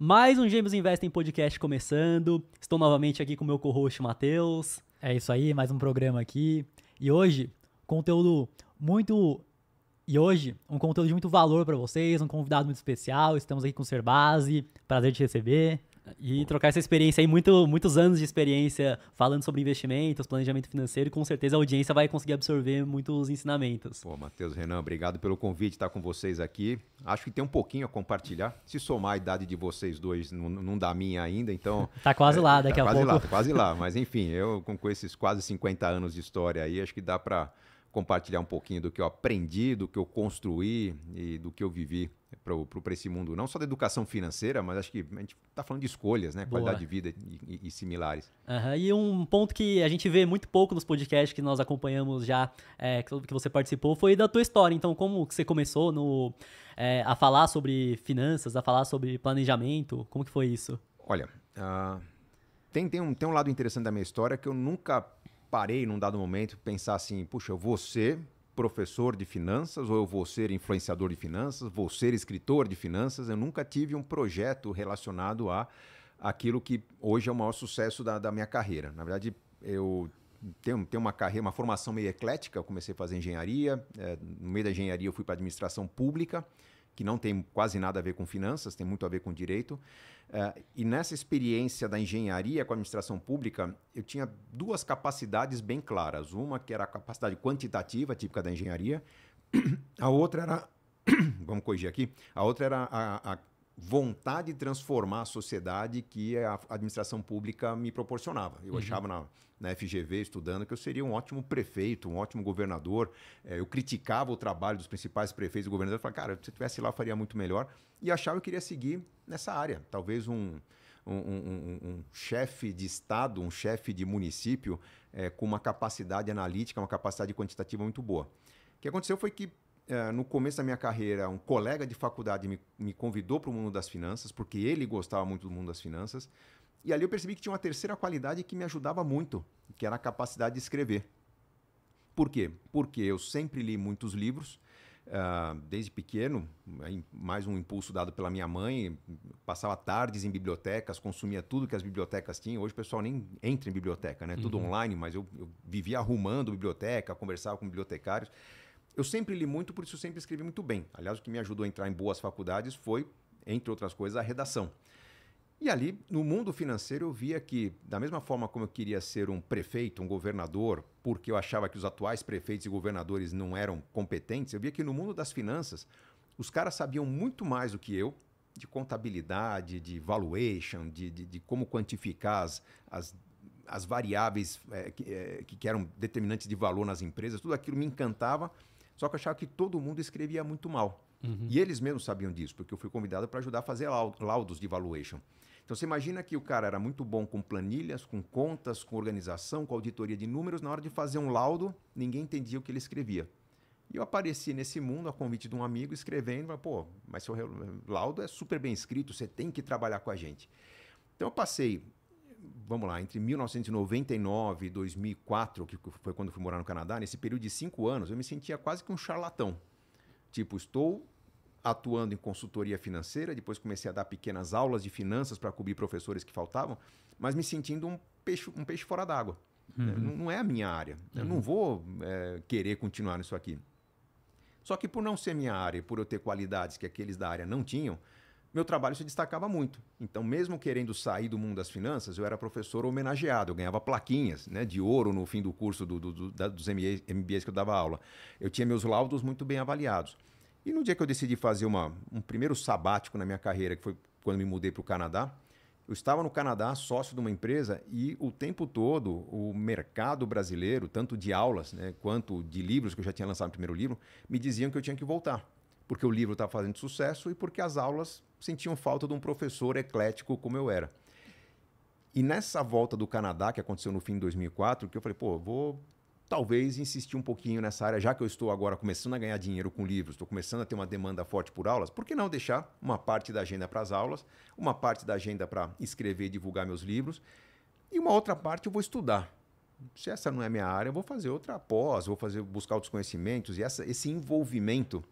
Mais um Gêmeos Investem Podcast começando. Estou novamente aqui com meu co-host Matheus. É isso aí, mais um programa aqui. E hoje, conteúdo muito. E hoje, um conteúdo de muito valor para vocês, um convidado muito especial. Estamos aqui com o Serbase. Prazer te receber. E trocar essa experiência aí, muito, muitos anos de experiência falando sobre investimentos, planejamento financeiro, e com certeza a audiência vai conseguir absorver muitos ensinamentos. Pô, Matheus Renan, obrigado pelo convite estar com vocês aqui. Acho que tem um pouquinho a compartilhar. Se somar a idade de vocês dois, não, não dá minha ainda, então. tá quase é, lá tá daqui tá a quase pouco. Quase lá, tá quase lá. Mas enfim, eu com, com esses quase 50 anos de história aí, acho que dá para compartilhar um pouquinho do que eu aprendi, do que eu construí e do que eu vivi para esse mundo, não só da educação financeira, mas acho que a gente está falando de escolhas, né? Boa. Qualidade de vida e, e, e similares. Uhum. E um ponto que a gente vê muito pouco nos podcasts que nós acompanhamos já, é, que você participou, foi da tua história. Então, como que você começou no, é, a falar sobre finanças, a falar sobre planejamento? Como que foi isso? Olha, uh, tem, tem, um, tem um lado interessante da minha história que eu nunca parei num dado momento pensar assim, puxa, eu vou ser professor de finanças, ou eu vou ser influenciador de finanças, vou ser escritor de finanças. Eu nunca tive um projeto relacionado a aquilo que hoje é o maior sucesso da, da minha carreira. Na verdade, eu tenho, tenho uma carreira, uma formação meio eclética. Eu comecei a fazer engenharia, é, no meio da engenharia eu fui para administração pública que não tem quase nada a ver com finanças, tem muito a ver com direito. Uh, e nessa experiência da engenharia com a administração pública, eu tinha duas capacidades bem claras. Uma que era a capacidade quantitativa, típica da engenharia, a outra era. vamos corrigir aqui. A outra era a, a vontade de transformar a sociedade que a administração pública me proporcionava. Eu uhum. achava na na FGV estudando que eu seria um ótimo prefeito, um ótimo governador. É, eu criticava o trabalho dos principais prefeitos e governadores. Eu falava, cara, se eu estivesse lá, eu faria muito melhor. E achava que eu queria seguir nessa área. Talvez um, um, um, um, um, chefe de estado, um chefe de município é, com uma capacidade analítica, uma capacidade quantitativa muito boa. O que aconteceu foi que, é, no começo da minha carreira, um colega de faculdade me, me convidou para o mundo das finanças, porque ele gostava muito do mundo das finanças. E ali eu percebi que tinha uma terceira qualidade que me ajudava muito, que era a capacidade de escrever. Por quê? Porque eu sempre li muitos livros, uh, desde pequeno, mais um impulso dado pela minha mãe, passava tardes em bibliotecas, consumia tudo que as bibliotecas tinham. Hoje o pessoal nem entra em biblioteca, né? Uhum. Tudo online, mas eu, eu vivia arrumando biblioteca, conversava com bibliotecários. Eu sempre li muito, por isso eu sempre escrevi muito bem. Aliás, o que me ajudou a entrar em boas faculdades foi, entre outras coisas, a redação. E ali, no mundo financeiro, eu via que, da mesma forma como eu queria ser um prefeito, um governador, porque eu achava que os atuais prefeitos e governadores não eram competentes, eu via que no mundo das finanças, os caras sabiam muito mais do que eu de contabilidade, de valuation, de, de, de como quantificar as, as, as variáveis é, que, é, que eram determinantes de valor nas empresas, tudo aquilo me encantava, só que eu achava que todo mundo escrevia muito mal. Uhum. E eles mesmos sabiam disso, porque eu fui convidado para ajudar a fazer laudos de valuation. Então você imagina que o cara era muito bom com planilhas, com contas, com organização, com auditoria de números, na hora de fazer um laudo, ninguém entendia o que ele escrevia. E eu apareci nesse mundo a convite de um amigo escrevendo, pô, mas seu laudo é super bem escrito, você tem que trabalhar com a gente. Então eu passei, vamos lá, entre 1999 e 2004, que foi quando eu fui morar no Canadá, nesse período de cinco anos, eu me sentia quase que um charlatão. Tipo, estou atuando em consultoria financeira, depois comecei a dar pequenas aulas de finanças para cobrir professores que faltavam, mas me sentindo um peixe, um peixe fora d'água. Né? Uhum. Não, não, é a minha área. Uhum. Eu não uhum. vou é, querer continuar nisso aqui. Só que por não ser minha área, por eu ter qualidades que aqueles da área não tinham, meu trabalho se destacava muito. Então, mesmo querendo sair do mundo das finanças, eu era professor homenageado, eu ganhava plaquinhas né, de ouro no fim do curso do, do, do, da, dos MBAs que eu dava aula. Eu tinha meus laudos muito bem avaliados. E no dia que eu decidi fazer uma, um primeiro sabático na minha carreira, que foi quando me mudei para o Canadá, eu estava no Canadá, sócio de uma empresa, e o tempo todo o mercado brasileiro, tanto de aulas né, quanto de livros, que eu já tinha lançado o primeiro livro, me diziam que eu tinha que voltar. Porque o livro estava fazendo sucesso e porque as aulas sentiam falta de um professor eclético como eu era. E nessa volta do Canadá, que aconteceu no fim de 2004, que eu falei, pô, vou talvez insistir um pouquinho nessa área, já que eu estou agora começando a ganhar dinheiro com livros, estou começando a ter uma demanda forte por aulas, por que não deixar uma parte da agenda para as aulas, uma parte da agenda para escrever e divulgar meus livros, e uma outra parte eu vou estudar. Se essa não é minha área, eu vou fazer outra pós, vou fazer buscar outros conhecimentos, e essa, esse envolvimento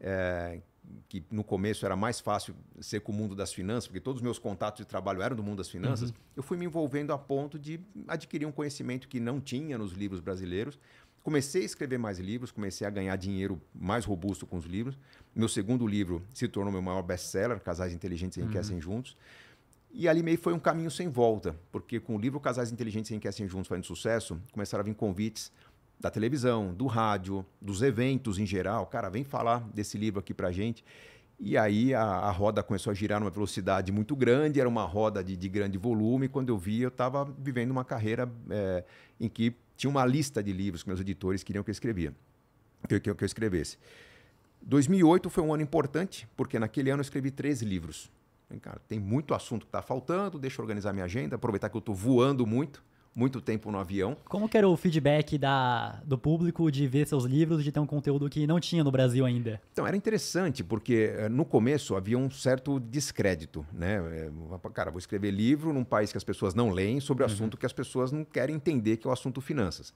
é, que no começo era mais fácil ser com o mundo das finanças, porque todos os meus contatos de trabalho eram do mundo das finanças, uhum. eu fui me envolvendo a ponto de adquirir um conhecimento que não tinha nos livros brasileiros. Comecei a escrever mais livros, comecei a ganhar dinheiro mais robusto com os livros. Meu segundo livro se tornou meu maior best-seller, Casais Inteligentes Enriquecem uhum. Juntos. E ali meio foi um caminho sem volta, porque com o livro Casais Inteligentes Enriquecem Juntos fazendo sucesso, começaram a vir convites da televisão, do rádio, dos eventos em geral. Cara, vem falar desse livro aqui pra gente. E aí a, a roda começou a girar numa velocidade muito grande, era uma roda de, de grande volume. Quando eu vi, eu estava vivendo uma carreira é, em que tinha uma lista de livros que meus editores queriam que eu escrevia, que, que, que eu escrevesse. 2008 foi um ano importante, porque naquele ano eu escrevi três livros. Cara, tem muito assunto que está faltando, deixa eu organizar minha agenda, aproveitar que eu estou voando muito muito tempo no avião. Como que era o feedback da, do público de ver seus livros, de ter um conteúdo que não tinha no Brasil ainda? Então, era interessante, porque eh, no começo havia um certo descrédito, né? Eh, cara, vou escrever livro num país que as pessoas não leem sobre uhum. assunto uhum. que as pessoas não querem entender, que é o assunto finanças.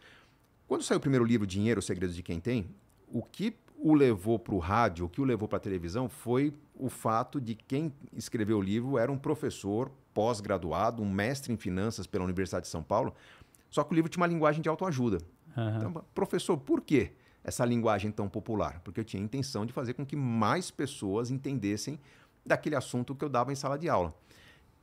Quando saiu o primeiro livro, Dinheiro, Segredos de Quem Tem, o que o levou para o rádio, o que o levou para a televisão foi o fato de quem escreveu o livro era um professor pós-graduado, um mestre em finanças pela Universidade de São Paulo, só que o livro tinha uma linguagem de autoajuda. Uhum. Então, professor, por que essa linguagem tão popular? Porque eu tinha a intenção de fazer com que mais pessoas entendessem daquele assunto que eu dava em sala de aula.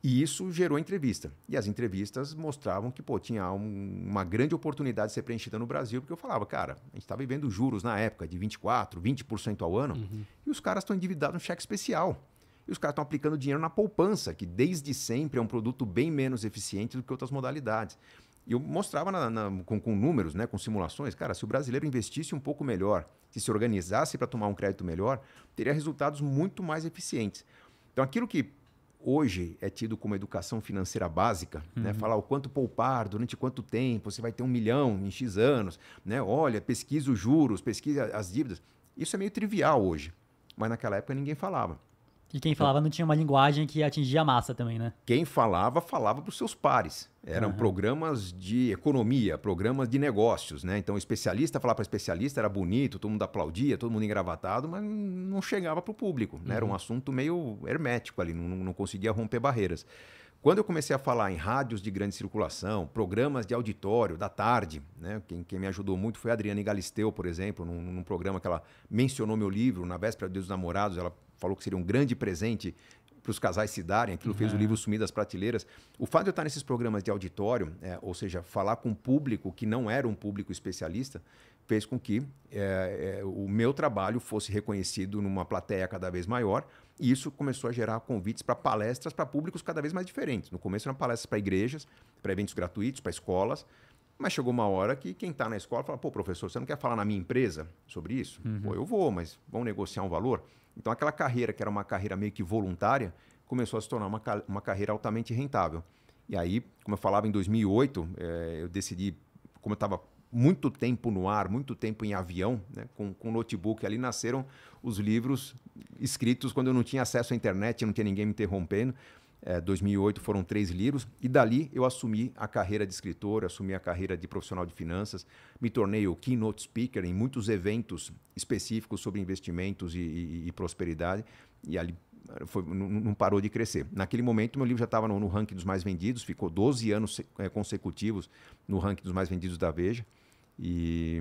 E isso gerou entrevista. E as entrevistas mostravam que pô, tinha um, uma grande oportunidade de ser preenchida no Brasil, porque eu falava, cara, a gente está vivendo juros na época de 24%, 20% ao ano, uhum. e os caras estão endividados no cheque especial. E os caras estão aplicando dinheiro na poupança, que desde sempre é um produto bem menos eficiente do que outras modalidades. E eu mostrava na, na, com, com, números, né, com simulações, cara, se o brasileiro investisse um pouco melhor, se se organizasse para tomar um crédito melhor, teria resultados muito mais eficientes. Então, aquilo que hoje é tido como educação financeira básica, né? uhum. né? Falar o quanto poupar, durante quanto tempo, você vai ter um milhão em X anos, né? Olha, pesquisa os juros, pesquisa as dívidas. Isso é meio trivial hoje, mas naquela época ninguém falava. E quem então falava não tinha uma linguagem que atingia a massa também, né? Quem falava, falava para os seus pares. Eram uhum. programas de economia, programas de negócios, né? Então, especialista falar para especialista era bonito, todo mundo aplaudia, todo mundo engravatado, mas não chegava para o público. Né? Uhum. Era um uhum. assunto meio hermético ali, não, não conseguia romper barreiras. Quando eu comecei a falar em rádios de grande circulação, programas de auditório da tarde, né? quem, quem me ajudou muito foi a Adriana Galisteu, por exemplo, num, num, programa que ela mencionou meu livro, na véspera de Deus dos Namorados, ela falou que seria um grande presente para os casais se darem, aquilo fez o uhum. livro sumir das prateleiras. O fato de eu estar nesses programas de auditório, é, ou seja, falar com um público que não era um público especialista, fez com que é, é, o meu trabalho fosse reconhecido numa plateia cada vez maior. E isso começou a gerar convites para palestras para públicos cada vez mais diferentes. No começo eram palestras para igrejas, para eventos gratuitos, para escolas. Mas chegou uma hora que quem está na escola fala: pô, professor, você não quer falar na minha empresa sobre isso? Uhum. Pô, eu vou, mas vamos negociar um valor? Então, aquela carreira, que era uma carreira meio que voluntária, começou a se tornar uma, uma carreira altamente rentável. E aí, como eu falava, em 2008, é, eh, eu decidi, como eu estava muito tempo no ar, muito tempo em avião, né, com, com notebook, ali nasceram os livros escritos quando eu não tinha acesso à internet, não tinha ninguém me interrompendo é, 2008 foram três livros, e dali eu assumi a carreira de escritor, assumi a carreira de profissional de finanças, me tornei o keynote speaker em muitos eventos específicos sobre investimentos e, e, e prosperidade, e ali foi, não, não, parou de crescer. Naquele momento, meu livro já estava no, no, ranking dos mais vendidos, ficou 12 anos é, consecutivos no ranking dos mais vendidos da Veja, e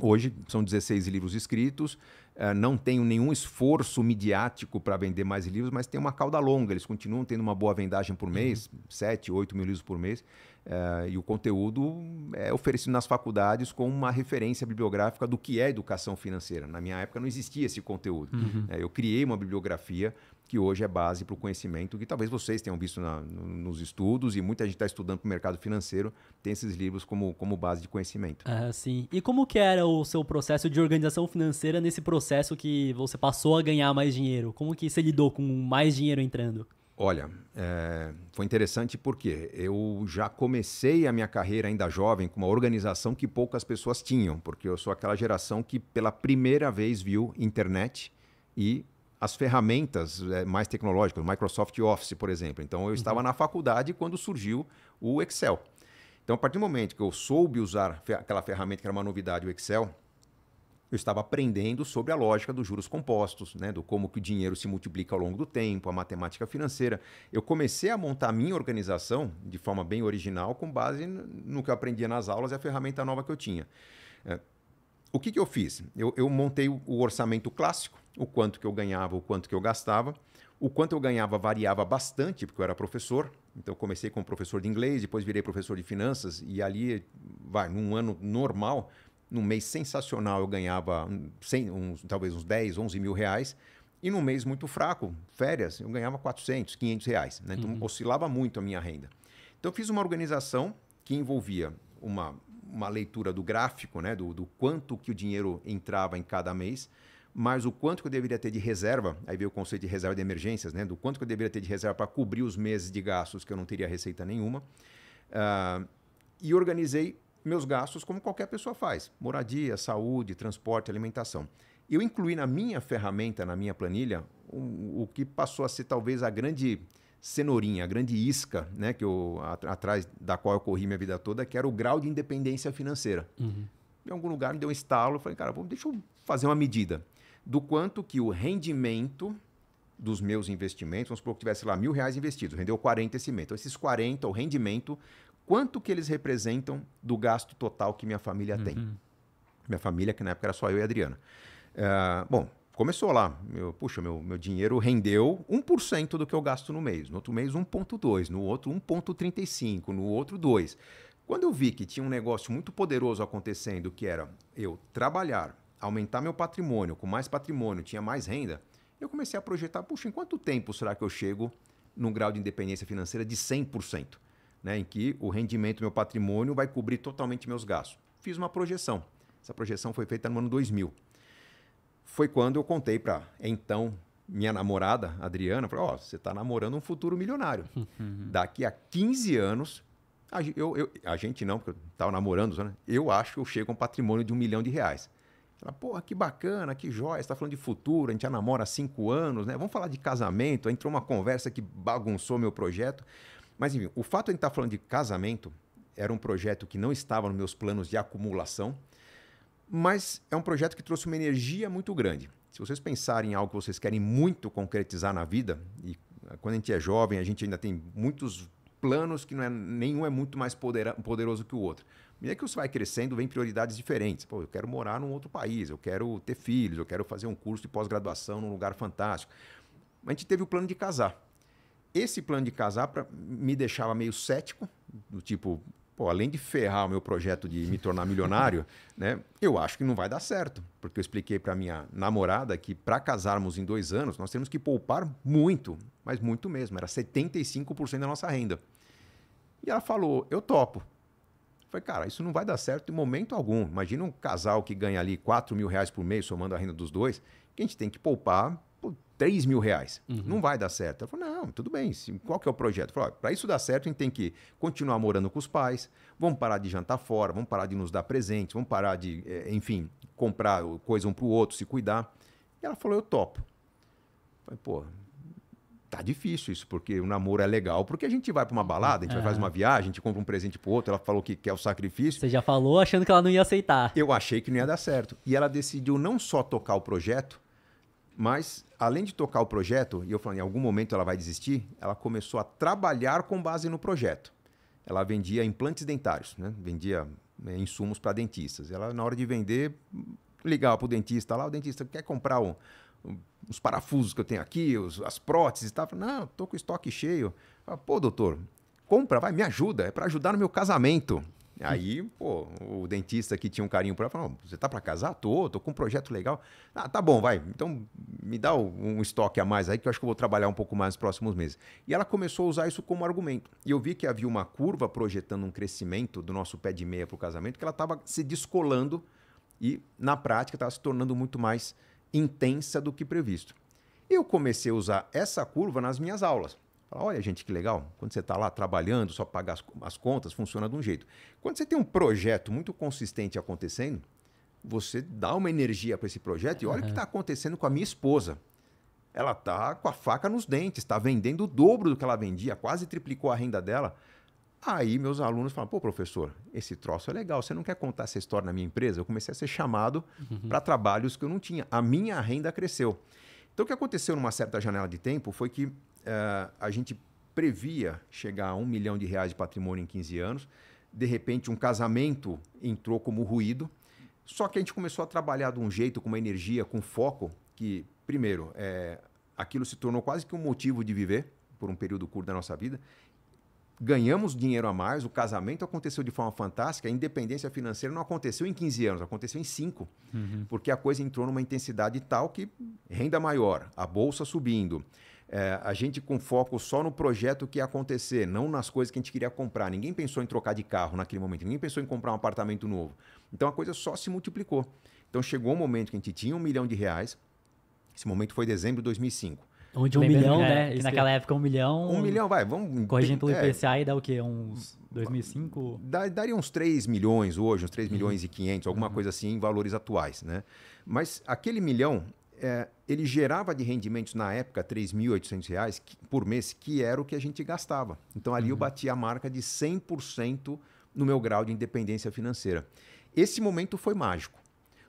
hoje são 16 livros escritos, ah, não tenho nenhum esforço midiático para vender mais livros, mas tem uma cauda longa. Eles continuam tendo uma boa vendagem por uhum. mês, uhum. 7, 8 mil livros por mês. É, e o conteúdo é oferecido nas faculdades com uma referência bibliográfica do que é educação financeira. Na minha época não existia esse conteúdo. Uhum. Né? eu criei uma bibliografia que hoje é base para o conhecimento que talvez vocês tenham visto na, nos estudos e muita gente está estudando para o mercado financeiro tem esses livros como, como base de conhecimento. Ah, sim. E como que era o seu processo de organização financeira nesse processo que você passou a ganhar mais dinheiro? Como que você lidou com mais dinheiro entrando? Olha, é, foi interessante porque eu já comecei a minha carreira ainda jovem com uma organização que poucas pessoas tinham, porque eu sou aquela geração que pela primeira vez viu internet e as ferramentas eh, mais tecnológicas, Microsoft Office, por exemplo. Então eu estava uhum. na faculdade quando surgiu o Excel. Então, a partir do momento que eu soube usar aquela ferramenta que era uma novidade, o Excel, eu estava aprendendo sobre a lógica dos juros compostos, né, do como que o dinheiro se multiplica ao longo do tempo, a matemática financeira. Eu comecei a montar a minha organização de forma bem original com base no que eu aprendia nas aulas e a ferramenta nova que eu tinha. É, o que, que eu fiz? Eu, eu montei o, o orçamento clássico, o quanto que eu ganhava, o quanto que eu gastava. O quanto eu ganhava variava bastante, porque eu era professor. Então, eu comecei como professor de inglês, depois virei professor de finanças, e ali, vai, num ano normal, num mês sensacional eu ganhava 100, uns, talvez uns 10, 11 mil reais. E num mês muito fraco, férias, eu ganhava 400, 500 reais. Né? Então, uhum. oscilava muito a minha renda. Então, eu fiz uma organização que envolvia uma, uma leitura do gráfico, né? do, do quanto que o dinheiro entrava em cada mês, mas o quanto que eu deveria ter de reserva, aí veio o conceito de reserva de emergências, né? do quanto que eu deveria ter de reserva para cobrir os meses de gastos que eu não teria receita nenhuma. Uh, e organizei meus gastos, como qualquer pessoa faz: moradia, saúde, transporte, alimentação. Eu incluí na minha ferramenta, na minha planilha, o, o que passou a ser talvez a grande cenourinha, a grande isca, né, que eu, atrás da qual eu corri minha vida toda, que era o grau de independência financeira. Uhum. Em algum lugar me deu um estalo, falei, cara, deixa eu fazer uma medida do quanto que o rendimento dos meus investimentos, vamos supor que tivesse lá mil reais investidos, rendeu 40 esse mês. Então, esses 40, o rendimento, quanto que eles representam do gasto total que minha família uhum. tem. Minha família, que na época era só eu e a Adriana. Uh, bom, começou lá. Meu, puxa, meu, meu dinheiro rendeu 1% do que eu gasto no mês. No outro mês, 1,2%. No outro, 1,35%. No outro, 2%. Quando eu vi que tinha um negócio muito poderoso acontecendo, que era eu trabalhar, aumentar meu patrimônio, com mais patrimônio, tinha mais renda, eu comecei a projetar, puxa, em quanto tempo será que eu chego num grau de independência financeira de 100%? né, em que o rendimento do meu patrimônio vai cobrir totalmente meus gastos. Fiz uma projeção. Essa projeção foi feita no ano 2000. Foi quando eu contei para então minha namorada, Adriana, falou: Ó, oh, você está namorando um futuro milionário. Uhum. Daqui a 15 anos, a, eu, eu, a gente não, porque eu estava namorando, né? eu acho que eu chego a um patrimônio de um milhão de reais. Ela, porra, que bacana, que joia, você está falando de futuro, a gente já namora há cinco anos, né? Vamos falar de casamento. entrou uma conversa que bagunçou meu projeto. Mas enfim, o fato de a gente estar tá falando de casamento era um projeto que não estava nos meus planos de acumulação, mas é um projeto que trouxe uma energia muito grande. Se vocês pensarem em algo que vocês querem muito concretizar na vida, e ah, quando a gente é jovem, a gente ainda tem muitos planos que não é, nenhum é muito mais poder, poderoso que o outro. E é que você vai crescendo, vem prioridades diferentes. Pô, eu quero morar num outro país, eu quero ter filhos, eu quero fazer um curso de pós-graduação num lugar fantástico. A gente teve o plano de casar. Esse plano de casar pra, me deixava meio cético, do tipo, pô, além de ferrar o meu projeto de me tornar milionário, né, eu acho que não vai dar certo. Porque eu expliquei para minha namorada que para casarmos em dois anos, nós temos que poupar muito, mas muito mesmo, era 75% da nossa renda. E ela falou, eu topo. falei, cara, isso não vai dar certo em momento algum. Imagina um casal que ganha ali 4 mil reais por mês, somando a renda dos dois, que a gente tem que poupar 3 mil reais. Uhum. Não vai dar certo. Eu falou, não, tudo bem. Qual que é o projeto? Para isso dar certo, a gente tem que continuar morando com os pais, vamos parar de jantar fora, vamos parar de nos dar presentes, vamos parar de, eh, enfim, comprar coisa um para o outro, se cuidar. E ela falou, eu topo. Eu falei, pô, tá difícil isso, porque o namoro é legal, porque a gente vai para uma balada, a gente é. faz uma viagem, a gente compra um presente o outro, ela falou que quer o sacrifício. Você já falou achando que ela não ia aceitar. Eu achei que não ia dar certo. E ela decidiu não só tocar o projeto, mas, além de tocar o projeto, e eu falando, em algum momento ela vai desistir, ela começou a trabalhar com base no projeto. Ela vendia implantes dentários, né? vendia né, insumos para dentistas. Ela, na hora de vender, ligava para o dentista lá, o dentista quer comprar um, um, os parafusos que eu tenho aqui, os, as próteses e tal. não, estou com o estoque cheio. Falei, Pô, doutor, compra, vai, me ajuda, é para ajudar no meu casamento. Aí, pô, o dentista que tinha um carinho para ela falou: você tá para casar? Tô, tô com um projeto legal. Ah, tá bom, vai. Então me dá um estoque a mais aí que eu acho que eu vou trabalhar um pouco mais nos próximos meses. E ela começou a usar isso como argumento. E eu vi que havia uma curva projetando um crescimento do nosso pé de meia pro casamento que ela estava se descolando e, na prática, estava se tornando muito mais intensa do que previsto. Eu comecei a usar essa curva nas minhas aulas. Fala, olha, gente, que legal. Quando você está lá trabalhando, só pagar as, as, contas, funciona de um jeito. Quando você tem um projeto muito consistente acontecendo, você dá uma energia para esse projeto e olha uhum. o que está acontecendo com a minha esposa. Ela está com a faca nos dentes, está vendendo o dobro do que ela vendia, quase triplicou a renda dela. Aí meus alunos falam: pô, professor, esse troço é legal, você não quer contar essa história na minha empresa? Eu comecei a ser chamado uhum. para trabalhos que eu não tinha. A minha renda cresceu. Então, o que aconteceu numa certa janela de tempo foi que uh, a gente previa chegar a um milhão de reais de patrimônio em 15 anos. De repente, um casamento entrou como ruído. Só que a gente começou a trabalhar de um jeito, com uma energia, com foco, que, primeiro, é, aquilo se tornou quase que um motivo de viver por um período curto da nossa vida. Ganhamos dinheiro a mais, o casamento aconteceu de forma fantástica, a independência financeira não aconteceu em 15 anos, aconteceu em 5, uhum. porque a coisa entrou numa intensidade tal que renda maior, a bolsa subindo, é, a gente com foco só no projeto que ia acontecer, não nas coisas que a gente queria comprar. Ninguém pensou em trocar de carro naquele momento, ninguém pensou em comprar um apartamento novo. Então a coisa só se multiplicou. Então chegou um momento que a gente tinha um milhão de reais. Esse momento foi dezembro de 2005. Onde um milhão, é, né? né? naquela época um milhão. Um milhão, vai, vamos. Corrigindo pelo IPCA é, e dá o quê? Uns 2005? daria uns 3 milhões hoje, uns 3 uhum. milhões uhum. e 500, alguma uhum. coisa assim, em valores atuais, né? Mas aquele milhão é, ele gerava de rendimentos na época R$ 3.800 por mês, que era o que a gente gastava. Então ali uhum. eu bati a marca de 100% no meu grau de independência financeira. Esse momento foi mágico.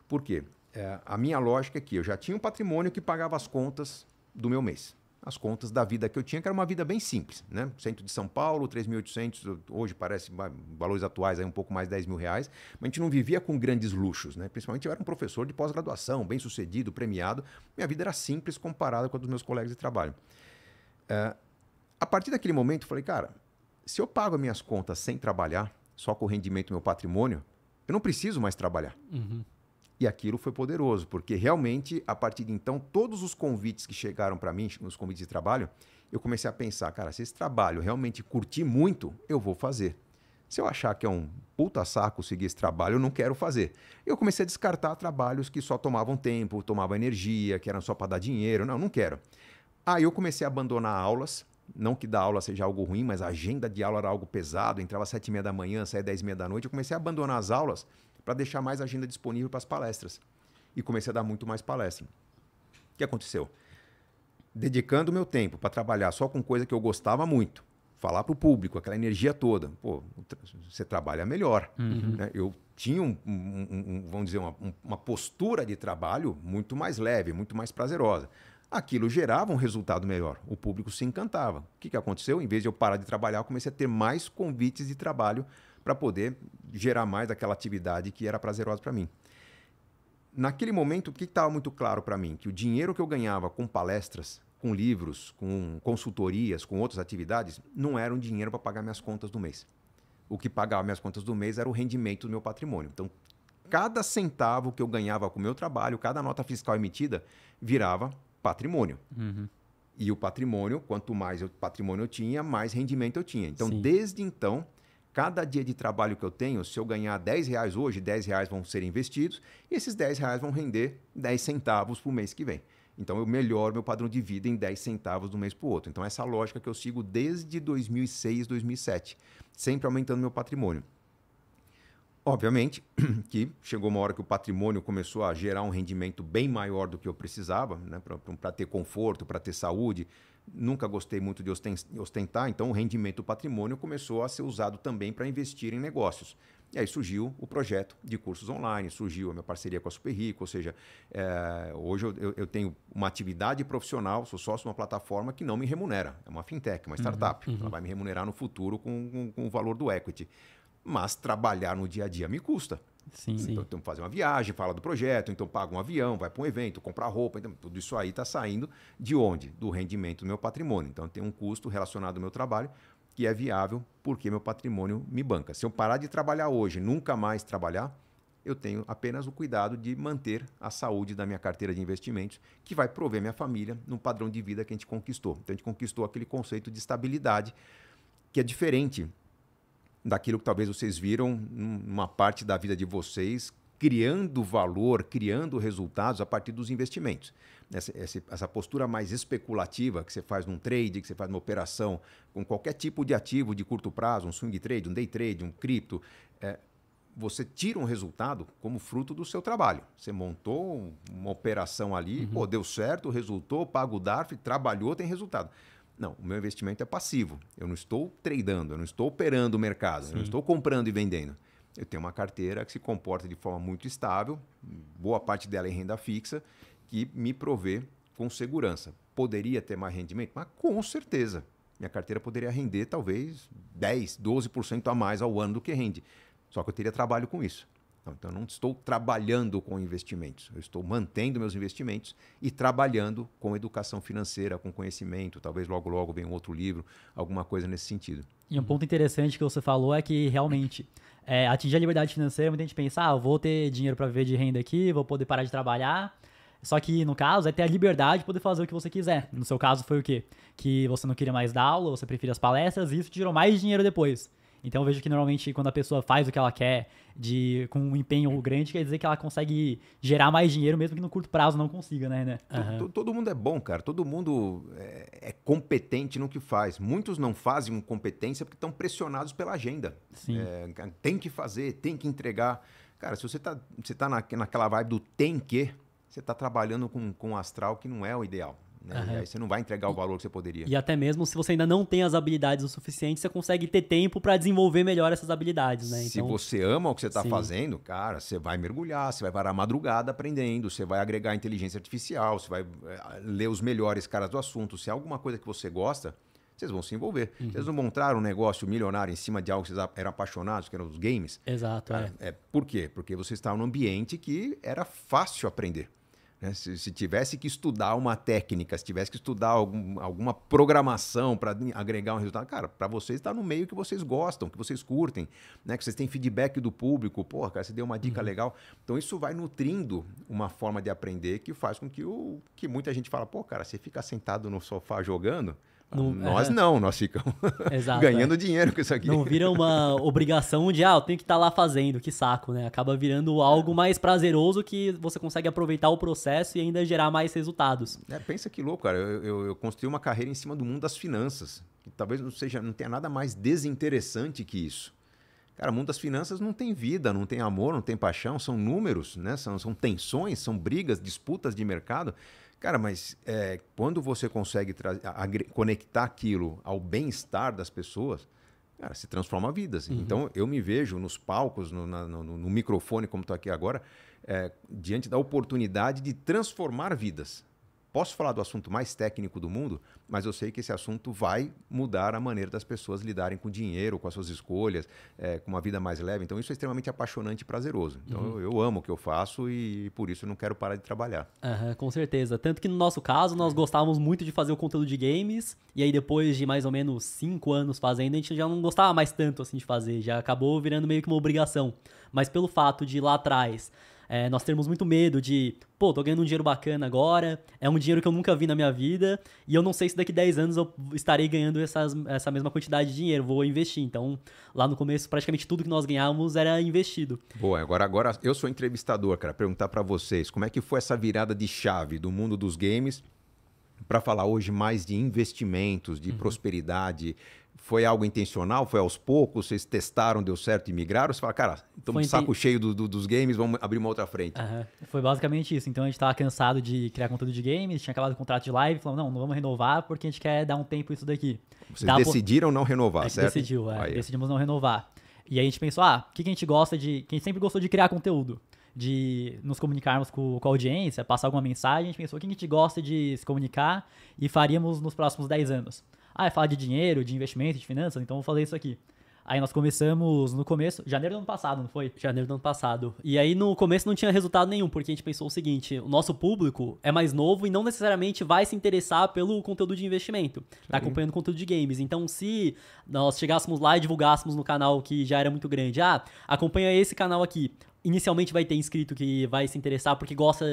Por quê? É, a minha lógica é que eu já tinha um patrimônio que pagava as contas do meu mês as contas da vida que eu tinha, que era uma vida bem simples, né? Centro de São Paulo, 3.800, hoje parece valores atuais aí um pouco mais 10 mil reais, mas a gente não vivia com grandes luxos, né? Principalmente eu era um professor de pós-graduação, bem sucedido, premiado, minha vida era simples comparada com a dos meus colegas de trabalho. Eh, a partir daquele momento, eu falei, cara, se eu pago minhas contas sem trabalhar, só com o rendimento do meu patrimônio, eu não preciso mais trabalhar. Uhum. E aquilo foi poderoso, porque realmente, a partir de então, todos os convites que chegaram para mim, os convites de trabalho, eu comecei a pensar, cara, se esse trabalho realmente curtir muito, eu vou fazer. Se eu achar que é um puta saco seguir esse trabalho, eu não quero fazer. Eu comecei a descartar trabalhos que só tomavam tempo, tomavam energia, que eram só para dar dinheiro. Não, não quero. Aí eu comecei a abandonar aulas. Não que dar aula seja algo ruim, mas a agenda de aula era algo pesado. Entrava às sete e meia da manhã, saía dez e meia da noite. Eu comecei a abandonar as aulas para deixar mais agenda disponível para as palestras. E comecei a dar muito mais palestra. O que aconteceu? Dedicando meu tempo para trabalhar só com coisa que eu gostava muito, falar para o público, aquela energia toda. Pô, você trabalha melhor. Uhum. Né? Eu tinha, um, um, um, vamos dizer, uma, uma postura de trabalho muito mais leve, muito mais prazerosa. Aquilo gerava um resultado melhor. O público se encantava. O que, que aconteceu? Em vez de eu parar de trabalhar, eu comecei a ter mais convites de trabalho para poder gerar mais aquela atividade que era prazerosa para mim. Naquele momento, o que estava muito claro para mim? Que o dinheiro que eu ganhava com palestras, com livros, com consultorias, com outras atividades, não era um dinheiro para pagar minhas contas do mês. O que pagava minhas contas do mês era o rendimento do meu patrimônio. Então, cada centavo que eu ganhava com o meu trabalho, cada nota fiscal emitida, virava patrimônio. Uhum. E o patrimônio, quanto mais patrimônio eu tinha, mais rendimento eu tinha. Então, Sim. desde então, Cada dia de trabalho que eu tenho, se eu ganhar 10 reais hoje, 10 reais vão ser investidos e esses 10 reais vão render 10 centavos para o mês que vem. Então eu melhoro meu padrão de vida em 10 centavos do mês para o outro. Então essa lógica que eu sigo desde 2006, 2007, sempre aumentando meu patrimônio. Obviamente que chegou uma hora que o patrimônio começou a gerar um rendimento bem maior do que eu precisava, né? para ter conforto, para ter saúde, Nunca gostei muito de ostentar, então o rendimento do patrimônio começou a ser usado também para investir em negócios. E aí surgiu o projeto de cursos online, surgiu a minha parceria com a Super Rico, ou seja, é, hoje eu, eu, tenho uma atividade profissional, sou sócio de uma plataforma que não me remunera. É uma fintech, uma uhum, startup. Uhum, uhum. Ela vai me remunerar no futuro com, com, com o valor do equity. Mas trabalhar no dia a dia me custa. Sim, sim. Então, que então, fazer uma viagem, fala do projeto, então paga um avião, vai para um evento, comprar roupa, então tudo isso aí está saindo de onde? Do rendimento do meu patrimônio. Então tem um custo relacionado ao meu trabalho que é viável porque meu patrimônio me banca. Se eu parar de trabalhar hoje, nunca mais trabalhar, eu tenho apenas o cuidado de manter a saúde da minha carteira de investimentos, que vai prover minha família no padrão de vida que a gente conquistou. Então a gente conquistou aquele conceito de estabilidade que é diferente daquilo que talvez vocês viram numa parte da vida de vocês, criando valor, criando resultados a partir dos investimentos. Essa, essa, essa, postura mais especulativa que você faz num trade, que você faz numa operação com qualquer tipo de ativo de curto prazo, um swing trade, um day trade, um cripto, é, você tira um resultado como fruto do seu trabalho. Você montou uma operação ali, uhum. pô, deu certo, resultou, paga o DARF, trabalhou, tem resultado. Não, o meu investimento é passivo. Eu não estou tradando, eu não estou operando o mercado, Sim. eu não estou comprando e vendendo. Eu tenho uma carteira que se comporta de forma muito estável, boa parte dela é renda fixa, que me provê com segurança. Poderia ter mais rendimento? Mas com certeza. Minha carteira poderia render talvez 10, 12% a mais ao ano do que rende. Só que eu teria trabalho com isso. Então, então, eu não estou trabalhando com investimentos, eu estou mantendo meus investimentos e trabalhando com educação financeira, com conhecimento. Talvez logo, logo venha um outro livro, alguma coisa nesse sentido. E um ponto interessante que você falou é que realmente é, atingir a liberdade financeira, muita gente pensa, ah, vou ter dinheiro para viver de renda aqui, vou poder parar de trabalhar. Só que, no caso, é ter a liberdade de poder fazer o que você quiser. No seu caso, foi o quê? Que você não queria mais dar aula, você prefira as palestras, e isso te gerou mais dinheiro depois. Então eu vejo que normalmente quando a pessoa faz o que ela quer de com um empenho grande, quer dizer que ela consegue gerar mais dinheiro, mesmo que no curto prazo não consiga, né, né? Uhum. Todo mundo é bom, cara. Todo mundo é, é, competente no que faz. Muitos não fazem com competência porque estão pressionados pela agenda. É, tem que fazer, tem que entregar. Cara, se você está você tá na, naquela vibe do tem que, você está trabalhando com, com um astral que não é o ideal. Né? Uhum. E aí você não vai entregar o valor que você poderia. E até mesmo se você ainda não tem as habilidades o suficiente, você consegue ter tempo para desenvolver melhor essas habilidades, né? Então, se você ama o que você está fazendo, cara, você vai mergulhar, você vai parar a madrugada aprendendo, você vai agregar inteligência artificial, você vai eh, ler os melhores caras do assunto. Se é alguma coisa que você gosta, vocês vão se envolver. Uhum. Vocês não montaram um negócio milionário em cima de algo que vocês eram apaixonados, que eram os games. Exato. Cara, é. é. Por quê? Porque você estava num ambiente que era fácil aprender. Né? Se, se, tivesse que estudar uma técnica, se tivesse que estudar algum, alguma programação para agregar um resultado, cara, para vocês está no meio que vocês gostam, que vocês curtem, né? que vocês têm feedback do público, porra, cara, você deu uma dica uhum. legal. Então isso vai nutrindo uma forma de aprender que faz com que o que muita gente fala, pô, cara, você fica sentado no sofá jogando, não, é. nós é. não, nós ficamos ganhando é. dinheiro com isso aqui. Não vira uma obrigação de, ah, eu tenho que estar tá lá fazendo, que saco, né? Acaba virando algo é. mais prazeroso que você consegue aproveitar o processo e ainda gerar mais resultados. É, pensa que louco, cara. Eu, eu, eu, construí uma carreira em cima do mundo das finanças. Que talvez não seja, não tenha nada mais desinteressante que isso. Cara, o mundo das finanças não tem vida, não tem amor, não tem paixão, são números, né? São, são tensões, são brigas, disputas de mercado. Cara, mas é, quando você consegue conectar aquilo ao bem-estar das pessoas, cara, se transforma vidas. Assim. Uhum. Então, eu me vejo nos palcos, no, na, no, no microfone, como estou tá aqui agora, é, diante da oportunidade de transformar vidas posso falar do assunto mais técnico do mundo, mas eu sei que esse assunto vai mudar a maneira das pessoas lidarem com o dinheiro, com as suas escolhas, é, com uma vida mais leve. Então, isso é extremamente apaixonante e prazeroso. Então, uhum. eu, eu, amo o que eu faço e por isso eu não quero parar de trabalhar. Uhum, com certeza. Tanto que no nosso caso, nós é. gostávamos muito de fazer o conteúdo de games, e aí depois de mais ou menos cinco anos fazendo, a gente já não gostava mais tanto assim de fazer, já acabou virando meio que uma obrigação. Mas pelo fato de lá atrás é, nós temos muito medo de, pô, tô ganhando um dinheiro bacana agora, é um dinheiro que eu nunca vi na minha vida, e eu não sei se daqui 10 anos eu estarei ganhando essas, essa mesma quantidade de dinheiro, vou investir. Então, lá no começo, praticamente tudo que nós ganhávamos era investido. Boa, agora, agora eu sou entrevistador, cara, perguntar para vocês, como é que foi essa virada de chave do mundo dos games para falar hoje mais de investimentos, de uhum. prosperidade, foi algo intencional? Foi aos poucos? Vocês testaram, deu certo e migraram? Você fala, cara, estamos de saco cheio do, do, dos games, vamos abrir uma outra frente. Uhum. Foi basicamente isso. Então a gente estava cansado de criar conteúdo de games, tinha acabado o contrato de live, falou, não, não vamos renovar porque a gente quer dar um tempo isso daqui. Vocês Dá decidiram por... não renovar, a é, gente certo? Decidiu, é, decidimos não renovar. E aí a gente pensou, ah, o que, que a gente gosta de. Quem sempre gostou de criar conteúdo? de nos comunicarmos com, com, a audiência, passar alguma mensagem, a gente pensou o que a gente gosta de se comunicar e faríamos nos próximos 10 anos ah, é falar de dinheiro, de investimento, de finanças, então vou fazer isso aqui. Aí nós começamos no começo, janeiro do ano passado, não foi? Janeiro do ano passado. E aí no começo não tinha resultado nenhum, porque a gente pensou o seguinte: o nosso público é mais novo e não necessariamente vai se interessar pelo conteúdo de investimento. Tá acompanhando conteúdo de games. Então, se nós chegássemos lá e divulgássemos no canal que já era muito grande, ah, acompanha esse canal aqui inicialmente vai ter inscrito que vai se interessar porque gosta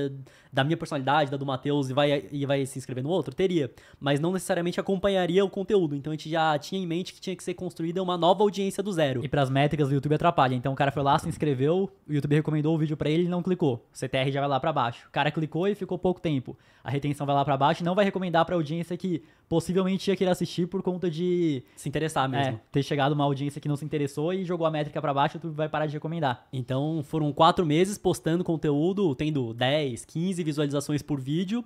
da minha personalidade, da do Matheus, e vai, e vai se inscrever no outro? Teria. Mas não necessariamente acompanharia o conteúdo. Então a gente já tinha em mente que tinha que ser construída uma nova audiência do zero. E pras métricas do YouTube atrapalha. Então o cara foi lá, se inscreveu, o YouTube recomendou o vídeo para ele e não clicou. O CTR já vai lá para baixo. O cara clicou e ficou pouco tempo. A retenção vai lá para baixo e não vai recomendar pra audiência que, possivelmente ia querer assistir por conta de. Se interessar é, mesmo. É, ter chegado uma audiência que não se interessou e jogou a métrica para baixo, tu vai parar de recomendar. Então foram quatro meses postando conteúdo, tendo 10, 15 visualizações por vídeo.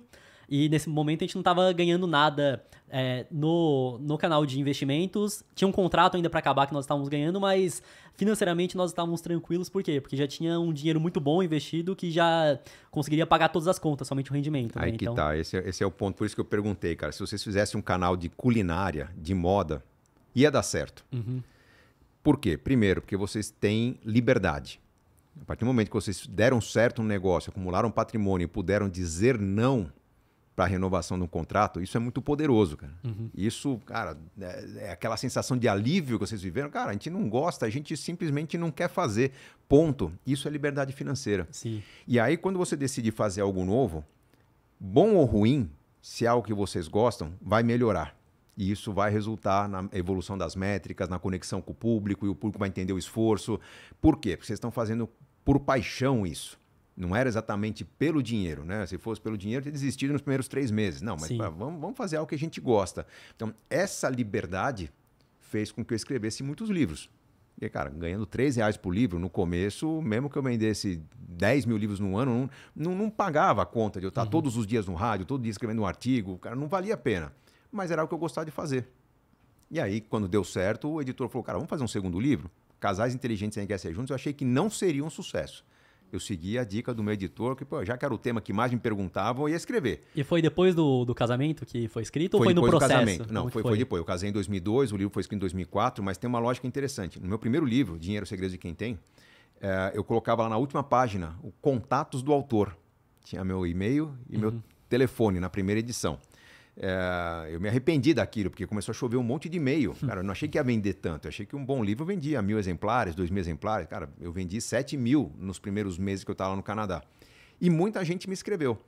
E nesse momento a gente não estava ganhando nada é, no, no canal de investimentos. Tinha um contrato ainda para acabar que nós estávamos ganhando, mas financeiramente nós estávamos tranquilos. Por quê? Porque já tinha um dinheiro muito bom investido que já conseguiria pagar todas as contas, somente o rendimento. Né? Aí né? que então... tá. Esse é, esse é o ponto. Por isso que eu perguntei, cara. Se vocês fizessem um canal de culinária, de moda, ia dar certo. Uhum. Por quê? Primeiro, porque vocês têm liberdade. A partir do momento que vocês deram certo no negócio, acumularam patrimônio e puderam dizer não para renovação de um contrato, isso é muito poderoso, cara. Uhum. Isso, cara, é, é, aquela sensação de alívio que vocês viveram. Cara, a gente não gosta, a gente simplesmente não quer fazer. Ponto. Isso é liberdade financeira. Sim. E aí, quando você decide fazer algo novo, bom ou ruim, se é algo que vocês gostam, vai melhorar. E isso vai resultar na evolução das métricas, na conexão com o público, e o público vai entender o esforço. Por quê? Porque vocês estão fazendo por paixão isso não era exatamente pelo dinheiro, né? Se fosse pelo dinheiro, teria desistido nos primeiros três meses. Não, mas vamos, vamos fazer algo que a gente gosta. Então, essa liberdade fez com que eu escrevesse muitos livros. E, cara, ganhando 3 reais por livro no começo, mesmo que eu vendesse 10 mil livros no ano, não, não, não pagava a conta de eu estar uhum. todos os dias no rádio, todo dia escrevendo um artigo, cara, não valia a pena. Mas era o que eu gostava de fazer. E aí, quando deu certo, o editor falou: cara, vamos fazer um segundo livro? Casais Inteligentes Enriquecem Juntos, eu achei que não seria um sucesso eu segui a dica do meu editor, que pô, já que era o tema que mais me perguntavam, eu ia escrever. E foi depois do, do casamento que foi escrito foi ou foi no processo? casamento. Não, foi, foi, foi? depois. Eu casei em 2002, o livro foi escrito em 2004, mas tem uma lógica interessante. No meu primeiro livro, Dinheiro Segredo de Quem Tem, eh, eu colocava lá na última página o contatos do autor. Tinha meu e-mail e uhum. meu telefone na primeira edição. É, eu me arrependi daquilo, porque começou a chover um monte de e-mail. Cara, eu não achei que ia vender tanto. Eu achei que um bom livro vendia mil exemplares, dois mil exemplares. Cara, eu vendi sete mil nos primeiros meses que eu estava no Canadá. E muita gente me escreveu.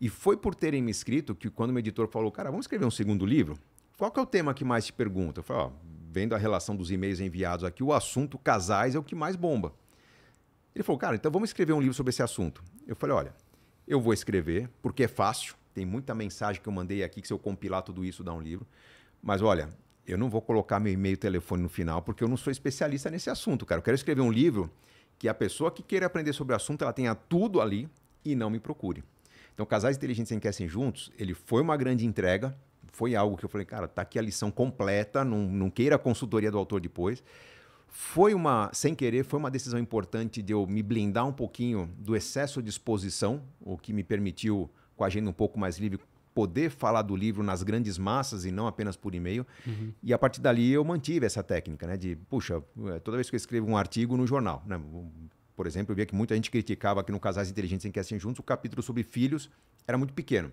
E foi por terem me escrito que quando o editor falou, cara, vamos escrever um segundo livro? Qual que é o tema que mais te pergunta? Eu falei, ó, vendo a relação dos e-mails enviados aqui, o assunto casais é o que mais bomba. Ele falou, cara, então vamos escrever um livro sobre esse assunto. Eu falei, olha, eu vou escrever porque é fácil, tem muita mensagem que eu mandei aqui que se eu compilar tudo isso dá um livro. Mas olha, eu não vou colocar meu e-mail e telefone no final porque eu não sou especialista nesse assunto, cara. Eu quero escrever um livro que a pessoa que queira aprender sobre o assunto ela tenha tudo ali e não me procure. Então, Casais Inteligentes enquecem Juntos, ele foi uma grande entrega, foi algo que eu falei, cara, tá aqui a lição completa, não, não queira a consultoria do autor depois. Foi uma, sem querer, foi uma decisão importante de eu me blindar um pouquinho do excesso de exposição, o que me permitiu com a agenda um pouco mais livre, poder falar do livro nas grandes massas e não apenas por e-mail. Uhum. E a partir dali eu mantive essa técnica, né? De, puxa, é, toda vez que eu escrevo um artigo no jornal, né? Por exemplo, eu via que muita gente criticava que no Casais Inteligentes Enquecem Juntos o capítulo sobre filhos era muito pequeno.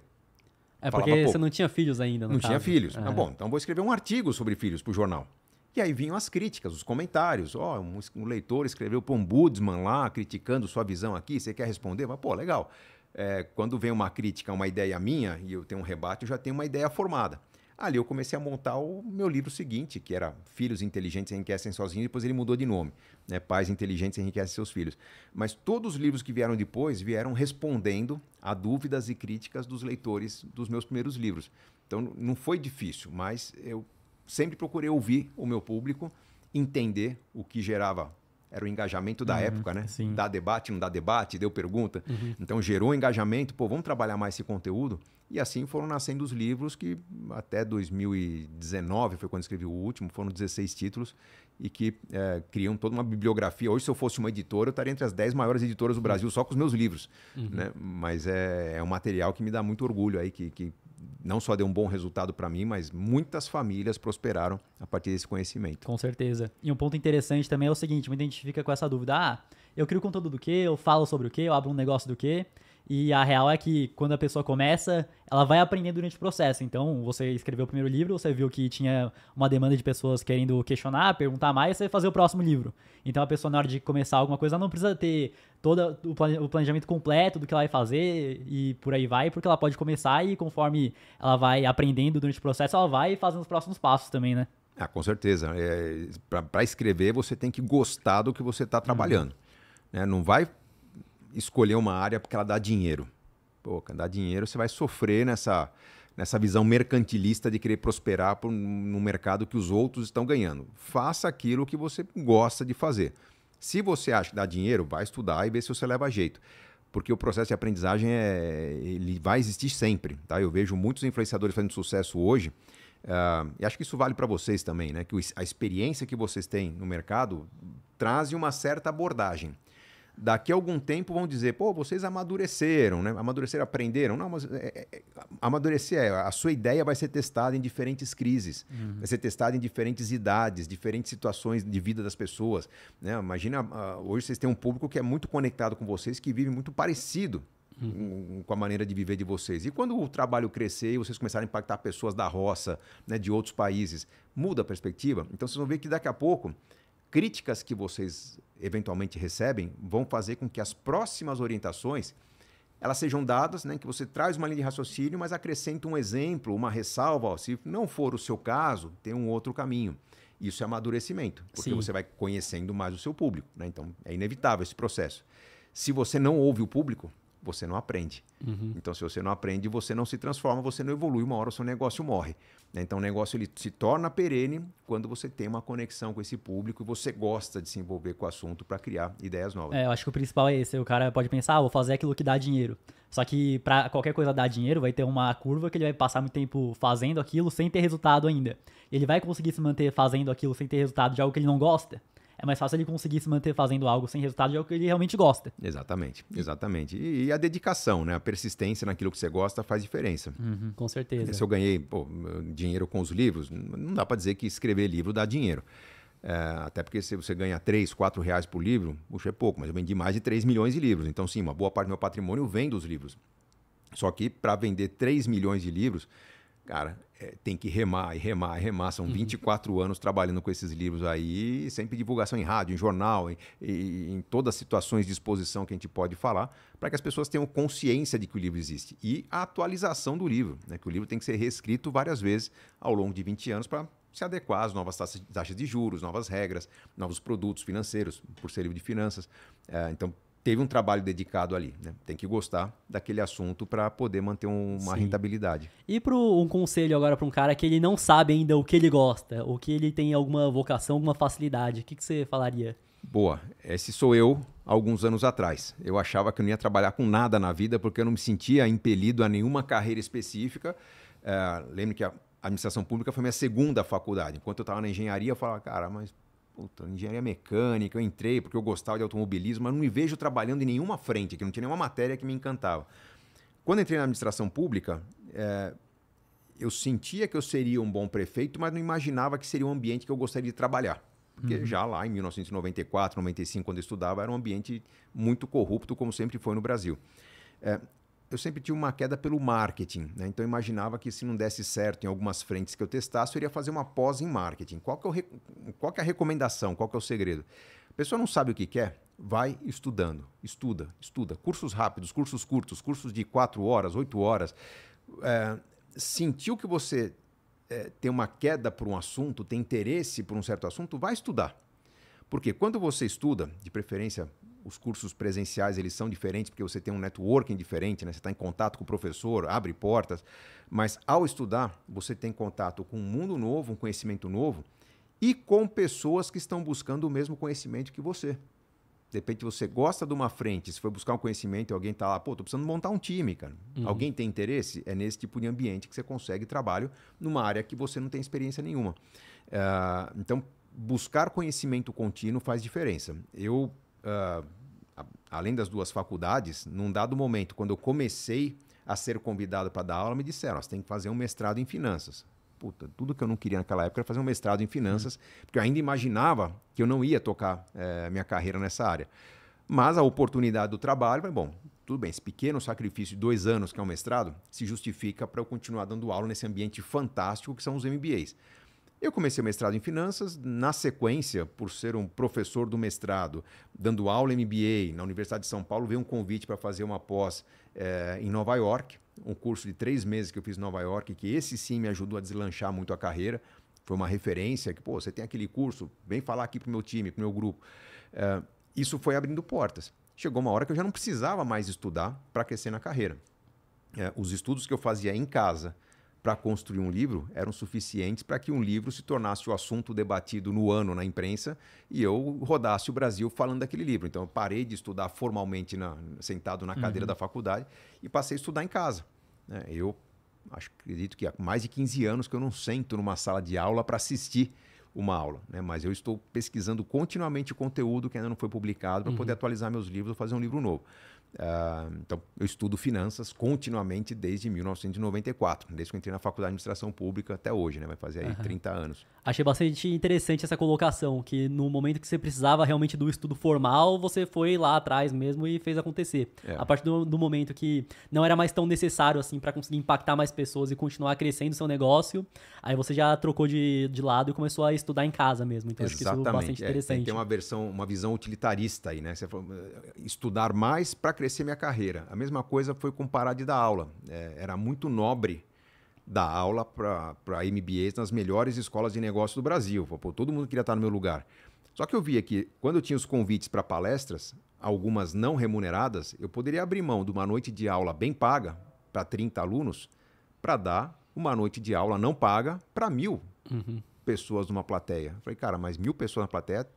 É porque você não tinha filhos ainda, no Não caso. tinha filhos. É. Ah, bom, então vou escrever um artigo sobre filhos para o jornal. E aí vinham as críticas, os comentários. Ó, oh, um, leitor escreveu para um Budsman lá, criticando sua visão aqui, você quer responder? Mas, pô, legal é, quando vem uma crítica, uma ideia minha, e eu tenho um rebate, eu já tenho uma ideia formada. Ali eu comecei a montar o meu livro seguinte, que era Filhos Inteligentes Enriquecem Sozinhos, depois ele mudou de nome, né? Pais Inteligentes Enriquecem Seus Filhos. Mas todos os livros que vieram depois vieram respondendo a dúvidas e críticas dos leitores dos meus primeiros livros. Então não foi difícil, mas eu sempre procurei ouvir o meu público, entender o que gerava era o engajamento da uhum, época, né? Sim. Dá debate, não dá debate, deu pergunta. Uhum. Então gerou engajamento, pô, vamos trabalhar mais esse conteúdo. E assim foram nascendo os livros que até 2019 foi quando escrevi o último, foram 16 títulos e que é, criam toda uma bibliografia. Hoje, se eu fosse uma editora, eu estaria entre as 10 maiores editoras do Brasil uhum. só com os meus livros. Uhum. Né? Mas é, é um material que me dá muito orgulho aí, que, que não só deu um bom resultado para mim, mas muitas famílias prosperaram a partir desse conhecimento. Com certeza. E um ponto interessante também é o seguinte: me identifica com essa dúvida: ah, eu crio conteúdo do quê? Eu falo sobre o quê? Eu abro um negócio do quê? E a real é que quando a pessoa começa, ela vai aprendendo durante o processo. Então, você escreveu o primeiro livro, você viu que tinha uma demanda de pessoas querendo questionar, perguntar mais, você vai fazer o próximo livro. Então, a pessoa, na hora de começar alguma coisa, ela não precisa ter todo o planejamento completo do que ela vai fazer e por aí vai, porque ela pode começar e conforme ela vai aprendendo durante o processo, ela vai fazendo os próximos passos também, né? Ah, com certeza. É, Para escrever, você tem que gostar do que você está trabalhando. Uhum. Né? Não vai escolher uma área porque ela dá dinheiro. Pô, dá dinheiro, você vai sofrer nessa, nessa visão mercantilista de querer prosperar por, num mercado que os outros estão ganhando. Faça aquilo que você gosta de fazer. Se você acha que dá dinheiro, vai estudar e ver se você leva jeito. Porque o processo de aprendizagem é, ele vai existir sempre. Tá? Eu vejo muitos influenciadores fazendo sucesso hoje. Uh, e acho que isso vale para vocês também, né? Que a experiência que vocês têm no mercado traz uma certa abordagem daqui a algum tempo vão dizer, pô, vocês amadureceram, né? Amadureceram, aprenderam. Não, mas é, é, é, amadurecer é, a sua ideia vai ser testada em diferentes crises, uhum. vai ser testada em diferentes idades, diferentes situações de vida das pessoas. Né? Imagina, uh, hoje vocês têm um público que é muito conectado com vocês, que vive muito parecido Uhum. com a maneira de viver de vocês. E quando o trabalho crescer e vocês começarem a impactar pessoas da roça, né, de outros países, muda a perspectiva. Então vocês vão ver que daqui a pouco críticas que vocês eventualmente recebem vão fazer com que as próximas orientações elas sejam dadas, né, que você traz uma linha de raciocínio, mas acrescenta um exemplo, uma ressalva. Ó, se não for o seu caso, tem um outro caminho. Isso é amadurecimento, porque Sim. você vai conhecendo mais o seu público. Né? Então, é inevitável esse processo. Se você não ouve o público, você não aprende. Uhum. Então, se você não aprende, você não se transforma, você não evolui, uma hora o seu negócio morre. Então, o negócio ele se torna perene quando você tem uma conexão com esse público e você gosta de se envolver com o assunto para criar ideias novas. É, eu acho que o principal é esse. O cara pode pensar, ah, vou fazer aquilo que dá dinheiro. Só que para qualquer coisa dar dinheiro, vai ter uma curva que ele vai passar muito tempo fazendo aquilo sem ter resultado ainda. Ele vai conseguir se manter fazendo aquilo sem ter resultado de algo que ele não gosta? é mais fácil ele conseguir se manter fazendo algo sem resultado de algo é que ele realmente gosta. Exatamente, exatamente. E, e a dedicação, né? A persistência naquilo que você gosta faz diferença. Uhum, com certeza. Se eu ganhei pô, dinheiro com os livros, não dá para dizer que escrever livro dá dinheiro. É, até porque se você ganha 3, 4 reais por livro, puxa, é pouco, mas eu vendi mais de 3 milhões de livros. Então, sim, uma boa parte do meu patrimônio vem dos livros. Só que para vender 3 milhões de livros, cara, é, tem que remar e remar e remar. São 24 uhum. anos trabalhando com esses livros aí, sempre divulgação em rádio, em jornal, em, em todas as situações de exposição que a gente pode falar, para que as pessoas tenham consciência de que o livro existe. E a atualização do livro, né? que o livro tem que ser reescrito várias vezes ao longo de 20 anos para se adequar às novas taxas de juros, novas regras, novos produtos financeiros, por ser livro de finanças. É, então, teve um trabalho dedicado ali. Né? Tem que gostar daquele assunto para poder manter um, uma Sim. rentabilidade. E para um conselho agora para um cara que ele não sabe ainda o que ele gosta, ou que ele tem alguma vocação, alguma facilidade, o que, que você falaria? Boa, esse sou eu alguns anos atrás. Eu achava que eu não ia trabalhar com nada na vida porque eu não me sentia impelido a nenhuma carreira específica. Eh, lembro que a administração pública foi minha segunda faculdade. Enquanto eu estava na engenharia, eu falava, cara, mas puta, engenharia mecânica, eu entrei porque eu gostava de automobilismo, mas não me vejo trabalhando em nenhuma frente, que não tinha nenhuma matéria que me encantava. Quando entrei na administração pública, é, eu sentia que eu seria um bom prefeito, mas não imaginava que seria um ambiente que eu gostaria de trabalhar. Porque uhum. já lá em 1994, 95, quando eu estudava, era um ambiente muito corrupto, como sempre foi no Brasil. É, eu sempre tive uma queda pelo marketing, né? então eu imaginava que se não desse certo em algumas frentes que eu testasse, eu iria fazer uma pós em marketing. Qual que, é, qual que é a recomendação? Qual que é o segredo? A pessoa não sabe o que quer, vai estudando, estuda, estuda. Cursos rápidos, cursos curtos, cursos de 4 horas, 8 horas. É, sentiu que você é, tem uma queda por um assunto, tem interesse por um certo assunto, vai estudar. Porque quando você estuda, de preferência os cursos presenciais eles são diferentes porque você tem um networking diferente, né? Você está em contato com o professor, abre portas. Mas ao estudar, você tem contato com um mundo novo, um conhecimento novo e com pessoas que estão buscando o mesmo conhecimento que você. De repente você gosta de uma frente, se for buscar um conhecimento e alguém está lá, pô, tô precisando montar um time, cara. Uhum. Alguém tem interesse? É nesse tipo de ambiente que você consegue trabalho numa área que você não tem experiência nenhuma. Uh, então, buscar conhecimento contínuo faz diferença. Eu uh, além das duas faculdades, num dado momento, quando eu comecei a ser convidado para dar aula, me disseram: oh, você tem que fazer um mestrado em finanças. Puta, tudo que eu não queria naquela época era fazer um mestrado em finanças, uhum. porque eu ainda imaginava que eu não ia tocar é, minha carreira nessa área. Mas a oportunidade do trabalho, falei, bom, tudo bem, esse pequeno sacrifício de dois anos que é um mestrado se justifica para eu continuar dando aula nesse ambiente fantástico que são os MBAs. Eu comecei o mestrado em finanças, na sequência, por ser um professor do mestrado, dando aula MBA na Universidade de São Paulo, veio um convite para fazer uma pós é, em Nova York, um curso de três meses que eu fiz em Nova York, que esse sim me ajudou a deslanchar muito a carreira. Foi uma referência que, pô, você tem aquele curso, vem falar aqui para o meu time, para o meu grupo. É, isso foi abrindo portas. Chegou uma hora que eu já não precisava mais estudar para crescer na carreira. É, os estudos que eu fazia em casa, para construir um livro eram suficientes para que um livro se tornasse o assunto debatido no ano na imprensa e eu rodasse o Brasil falando daquele livro. Então eu parei de estudar formalmente na, sentado na cadeira uhum. da faculdade e passei a estudar em casa. Né. Eu acho, acredito que há mais de 15 anos que eu não sento numa sala de aula para assistir uma aula, né? mas eu estou pesquisando continuamente o conteúdo que ainda não foi publicado para uhum. poder atualizar meus livros ou fazer um livro novo. Uh, então, eu estudo finanças continuamente desde 1994, desde que eu entrei na faculdade de administração pública até hoje, né? Vai fazer aí uhum. 30 anos. Achei bastante interessante essa colocação, que no momento que você precisava realmente do estudo formal, você foi lá atrás mesmo e fez acontecer. É. A partir do, do, momento que não era mais tão necessário assim para conseguir impactar mais pessoas e continuar crescendo seu negócio, aí você já trocou de, de lado e começou a estudar em casa mesmo. Então, Exatamente. acho que isso é bastante interessante. É, tem, tem uma versão, uma visão utilitarista aí, né? Você falou, eh, estudar mais para crescer minha carreira. A mesma coisa foi com parar de dar aula. É, era muito nobre dar aula para MBAs nas melhores escolas de negócio do Brasil. Pô, todo mundo queria estar no meu lugar. Só que eu via que quando eu tinha os convites para palestras, algumas não remuneradas, eu poderia abrir mão de uma noite de aula bem paga para 30 alunos para dar uma noite de aula não paga para mil uhum. pessoas numa plateia. falei, cara, mas mil pessoas na plateia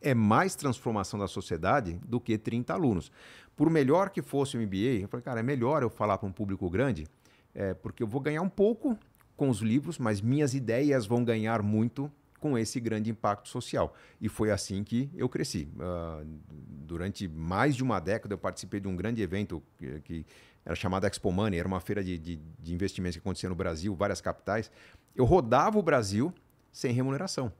é mais transformação da sociedade do que 30 alunos. Por melhor que fosse o MBA, eu falei, cara, é melhor eu falar para um público grande, é, porque eu vou ganhar um pouco com os livros, mas minhas ideias vão ganhar muito com esse grande impacto social. E foi assim que eu cresci. Uh, durante mais de uma década, eu participei de um grande evento que, que era chamado Expo Money, era uma feira de, de, de investimentos que acontecia no Brasil, várias capitais. Eu rodava o Brasil sem remuneração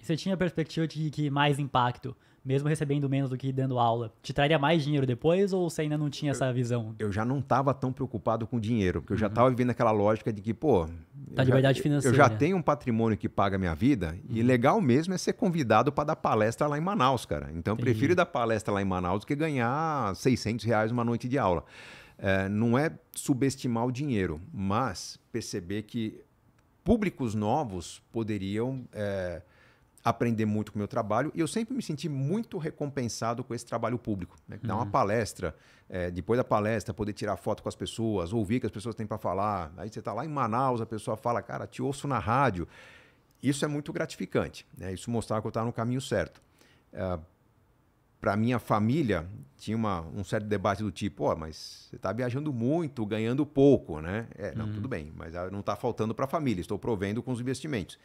você tinha a perspectiva de que mais impacto, mesmo recebendo menos do que dando aula, te traria mais dinheiro depois ou você ainda não tinha eu, essa visão? Eu já não estava tão preocupado com dinheiro, porque eu já estava uhum. vivendo aquela lógica de que, pô, tá já, financeira. eu já tenho um patrimônio que paga a minha vida uhum. e legal mesmo é ser convidado para dar palestra lá em Manaus, cara. Então Entendi. eu prefiro dar palestra lá em Manaus do que ganhar 600 reais uma noite de aula. É, não é subestimar o dinheiro, mas perceber que públicos novos poderiam... É, aprender muito com o meu trabalho e eu sempre me senti muito recompensado com esse trabalho público. Né? Dar uhum. uma palestra, é, depois da palestra, poder tirar foto com as pessoas, ouvir o que as pessoas têm para falar. Aí você está lá em Manaus, a pessoa fala, cara, te ouço na rádio. Isso é muito gratificante, né? isso mostrava que eu estava no caminho certo. Uh, é, para minha família, tinha uma, um certo debate do tipo, ó, oh, mas você está viajando muito, ganhando pouco, né? É, não, uhum. tudo bem, mas ah, não está faltando para a família, estou provendo com os investimentos.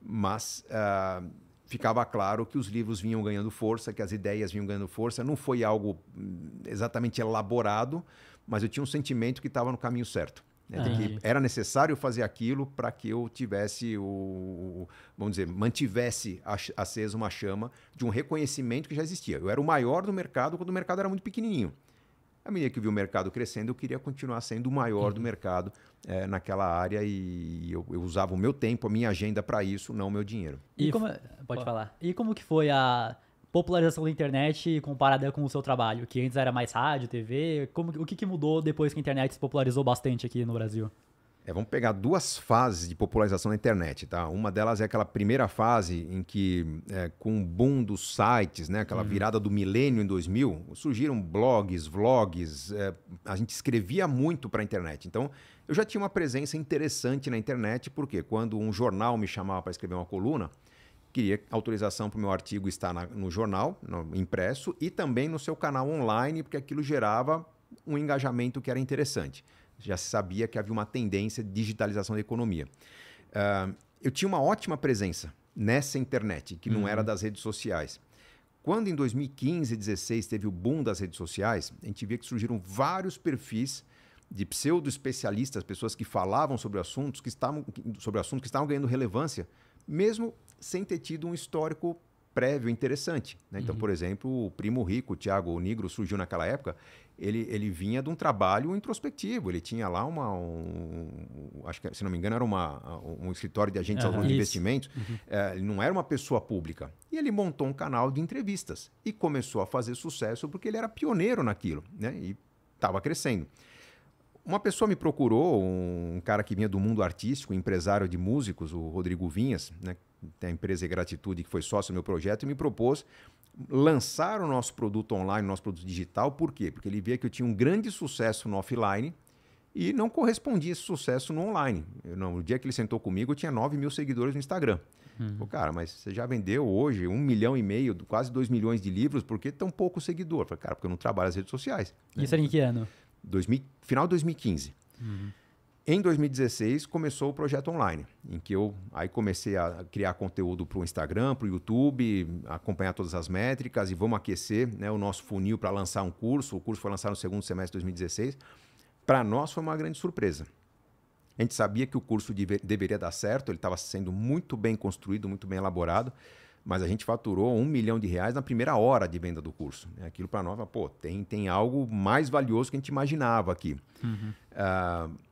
Mas uh, ficava claro que os livros vinham ganhando força, que as ideias vinham ganhando força. Não foi algo hum, exatamente elaborado, mas eu tinha um sentimento que estava no caminho certo. Né? era necessário fazer aquilo para que eu tivesse o, vamos dizer, mantivesse acesa uma chama de um reconhecimento que já existia. Eu era o maior do mercado quando o mercado era muito pequenininho à medida que eu vi o mercado crescendo, eu queria continuar sendo o maior uhum. do mercado é, naquela área e eu, eu, usava o meu tempo, a minha agenda para isso, não o meu dinheiro. E, e como, pode falar. E como que foi a popularização da internet comparada com o seu trabalho, que antes era mais rádio, TV? Como, o que, que mudou depois que a internet se popularizou bastante aqui no Brasil? É, vamos pegar duas fases de popularização na internet, tá? Uma delas é aquela primeira fase em que, é, com o boom dos sites, né? Aquela uhum. virada do milênio em 2000, surgiram blogs, vlogs. É, a gente escrevia muito para a internet. Então, eu já tinha uma presença interessante na internet, porque quando um jornal me chamava para escrever uma coluna, queria autorização para o meu artigo estar na, no jornal, no impresso, e também no seu canal online, porque aquilo gerava um engajamento que era interessante já se sabia que havia uma tendência de digitalização da economia. Uh, eu tinha uma ótima presença nessa internet, que não uhum. era das redes sociais. Quando em 2015 e 2016 teve o boom das redes sociais, a gente via que surgiram vários perfis de pseudo-especialistas, pessoas que falavam sobre assuntos que estavam, sobre assuntos que estavam ganhando relevância, mesmo sem ter tido um histórico prévio interessante. Né? Então, uhum. por exemplo, o Primo Rico, o Tiago Negro, surgiu naquela época ele, ele vinha de um trabalho introspectivo. Ele tinha lá uma. Um, acho que, se não me engano, era uma, um escritório de agentes uhum. de investimentos. Uhum. É, ele não era uma pessoa pública. E ele montou um canal de entrevistas e começou a fazer sucesso porque ele era pioneiro naquilo né? e estava crescendo. Uma pessoa me procurou, um cara que vinha do mundo artístico, empresário de músicos, o Rodrigo Vinhas, né? a empresa Gratitude, que foi sócio do meu projeto, e me propôs lançar o nosso produto online, o nosso produto digital. Por quê? Porque ele via que eu tinha um grande sucesso no offline e não correspondia esse sucesso no online. Eu, no dia que ele sentou comigo, eu tinha 9 mil seguidores no Instagram. Uhum. cara, mas você já vendeu hoje um milhão e meio, quase 2 milhões de livros, por que tão pouco seguidor? falei, cara, porque eu não trabalho nas redes sociais. Isso era em que ano? 2000, final de 2015. Uhum. Em 2016 começou o projeto online, em que eu aí comecei a criar conteúdo para o Instagram, para o YouTube, acompanhar todas as métricas e vamos aquecer né, o nosso funil para lançar um curso. O curso foi lançado no segundo semestre de 2016. Para nós foi uma grande surpresa. A gente sabia que o curso deveria dar certo, ele estava sendo muito bem construído, muito bem elaborado, mas a gente faturou um milhão de reais na primeira hora de venda do curso. Né. Aquilo para nós, pô, tem, tem algo mais valioso que a gente imaginava aqui. Uhum. Uh,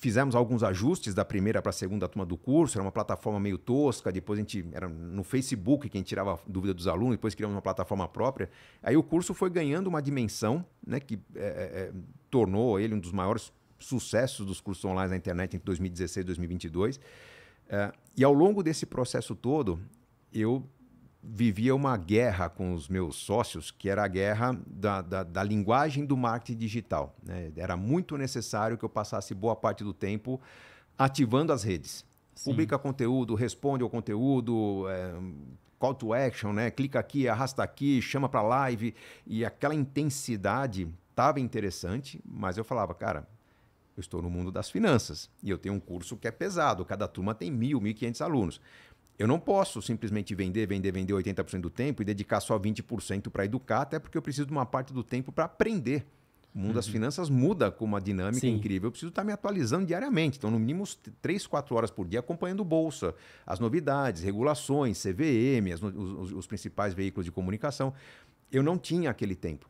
fizemos alguns ajustes da primeira para a segunda turma do curso, era uma plataforma meio tosca, depois a gente era no Facebook quem tirava dúvida dos alunos, depois criamos uma plataforma própria. Aí o curso foi ganhando uma dimensão, né, que é, é, é tornou ele um dos maiores sucessos dos cursos online na internet entre 2016 e 2022. É, e ao longo desse processo todo, eu vivia uma guerra com os meus sócios, que era a guerra da, da, da linguagem do marketing digital. Né? Era muito necessário que eu passasse boa parte do tempo ativando as redes. Sim. Publica conteúdo, responde ao conteúdo, é, call to action, né? clica aqui, arrasta aqui, chama para live. E aquela intensidade estava interessante, mas eu falava, cara, eu estou no mundo das finanças e eu tenho um curso que é pesado, cada turma tem mil, mil e quinhentos alunos. Eu não posso simplesmente vender, vender, vender 80% do tempo e dedicar só 20% para educar, até porque eu preciso de uma parte do tempo para aprender. O mundo uhum. das finanças muda com uma dinâmica Sim. incrível. Eu preciso estar tá me atualizando diariamente. Então, no mínimo, 3, 4 horas por dia acompanhando bolsa, as novidades, regulações, CVM, as, os, os principais veículos de comunicação. Eu não tinha aquele tempo.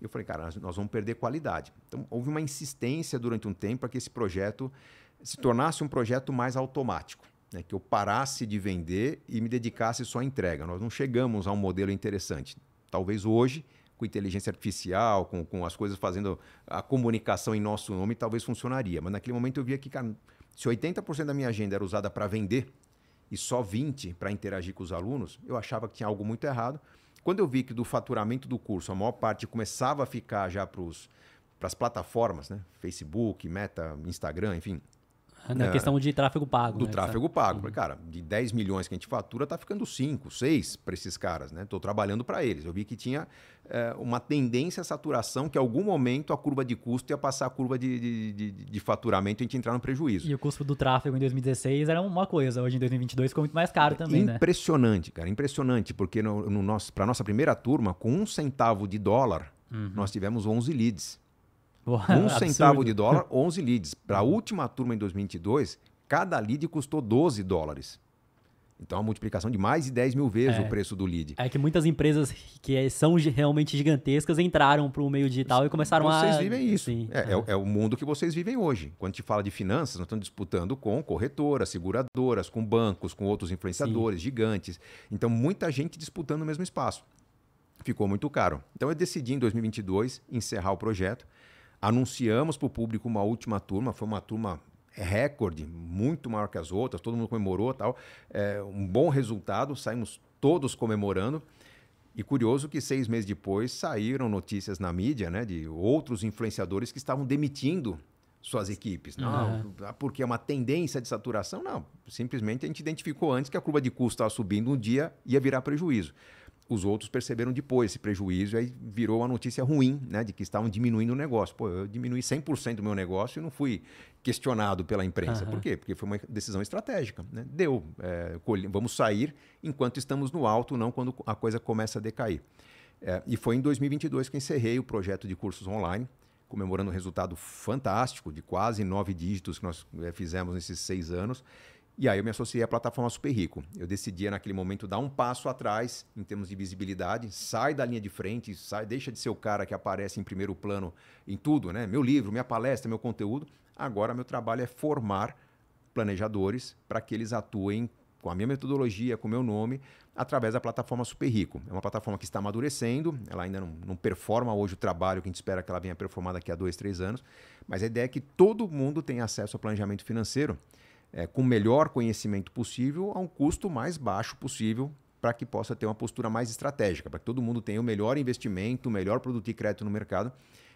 Eu falei, cara, nós vamos perder qualidade. Então, houve uma insistência durante um tempo para que esse projeto se tornasse um projeto mais automático né, que eu parasse de vender e me dedicasse só à entrega. Nós não chegamos a um modelo interessante. Talvez hoje, com inteligência artificial, com, com as coisas fazendo a comunicação em nosso nome, talvez funcionaria. Mas naquele momento eu via que, cara, se 80% da minha agenda era usada para vender e só 20% para interagir com os alunos, eu achava que tinha algo muito errado. Quando eu vi que do faturamento do curso, a maior parte começava a ficar já para as plataformas, né? Facebook, Meta, Instagram, enfim, na é, questão de tráfego pago. Do né, tráfego sabe? pago. Uhum. Cara, de 10 milhões que a gente fatura, tá ficando 5, 6 para esses caras, né? Estou trabalhando para eles. Eu vi que tinha é, uma tendência à saturação que, em algum momento, a curva de custo ia passar a curva de, de, de, de faturamento e a gente entrar no prejuízo. E o custo do tráfego em 2016 era uma coisa, hoje em 2022 ficou muito mais caro é também, né? Impressionante, né? cara, impressionante, porque no, no nosso, para nossa primeira turma, com um centavo de dólar, uhum. nós tivemos 11 leads um centavo de dólar, 11 leads. Para a última turma em 2022, cada lead custou 12 dólares. Então, a multiplicação de mais de 10 mil vezes é, o preço do lead. É que muitas empresas que são realmente gigantescas entraram para o meio digital e começaram vocês a. Vocês vivem isso. Sim, é, é, é, é, o mundo que vocês vivem hoje. Quando a gente fala de finanças, nós estamos disputando com corretoras, seguradoras, com bancos, com outros influenciadores Sim. gigantes. Então, muita gente disputando o mesmo espaço. Ficou muito caro. Então, eu decidi em 2022 encerrar o projeto Anunciamos para o público uma última turma, foi uma turma recorde, muito maior que as outras, todo mundo comemorou tal. É, um bom resultado, saímos todos comemorando. E curioso que seis meses depois saíram notícias na mídia né, de outros influenciadores que estavam demitindo suas equipes. Não, uhum. porque é uma tendência de saturação. Não, simplesmente a gente identificou antes que a curva de custo estava subindo um dia ia virar prejuízo os outros perceberam depois esse prejuízo, e aí virou uma notícia ruim, né, de que estavam diminuindo o negócio. Pô, eu diminuí 100% do meu negócio e não fui questionado pela imprensa. Uhum. Por quê? Porque foi uma decisão estratégica. Né? Deu, é, vamos sair enquanto estamos no alto, não quando a coisa começa a decair. É, e foi em 2022 que encerrei o projeto de cursos online, comemorando um resultado fantástico de quase nove dígitos que nós é, fizemos nesses seis anos. E aí eu me associei à plataforma Super Rico. Eu decidia naquele momento dar um passo atrás em termos de visibilidade, sai da linha de frente, sai, deixa de ser o cara que aparece em primeiro plano em tudo, né? Meu livro, minha palestra, meu conteúdo. Agora meu trabalho é formar planejadores para que eles atuem com a minha metodologia, com o meu nome, através da plataforma Super Rico. É uma plataforma que está amadurecendo, ela ainda não, não, performa hoje o trabalho que a gente espera que ela venha performar daqui a dois, três anos, mas a ideia é que todo mundo tenha acesso ao planejamento financeiro é, com o melhor conhecimento possível a um custo mais baixo possível para que possa ter uma postura mais estratégica, para que todo mundo tenha o melhor investimento, o melhor produto e crédito no mercado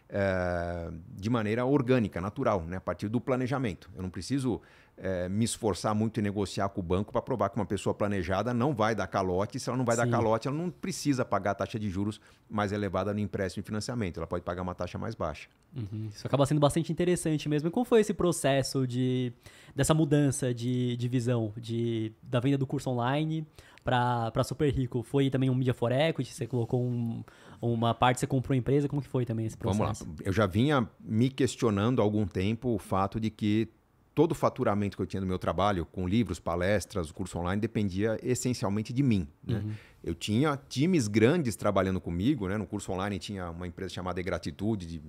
é, de maneira orgânica, natural, né? a partir do planejamento. Eu não preciso é, me esforçar muito e negociar com o banco para provar que uma pessoa planejada não vai dar calote. Se ela não vai Sim. dar calote, ela não precisa pagar a taxa de juros mais elevada no empréstimo e financiamento. Ela pode pagar uma taxa mais baixa. Uhum. Isso acaba sendo bastante interessante mesmo. E como foi esse processo de, dessa mudança de, de visão de, da venda do curso online para Super Rico? Foi também um Media for Equity? Você colocou um, uma parte, você comprou a empresa? Como que foi também esse processo? Vamos lá. Eu já vinha me questionando há algum tempo o fato de que todo o faturamento que eu tinha do meu trabalho, com livros, palestras, curso online, dependia essencialmente de mim. Né? Uhum. Eu tinha times grandes trabalhando comigo, né? no curso online tinha uma empresa chamada Egratitude, de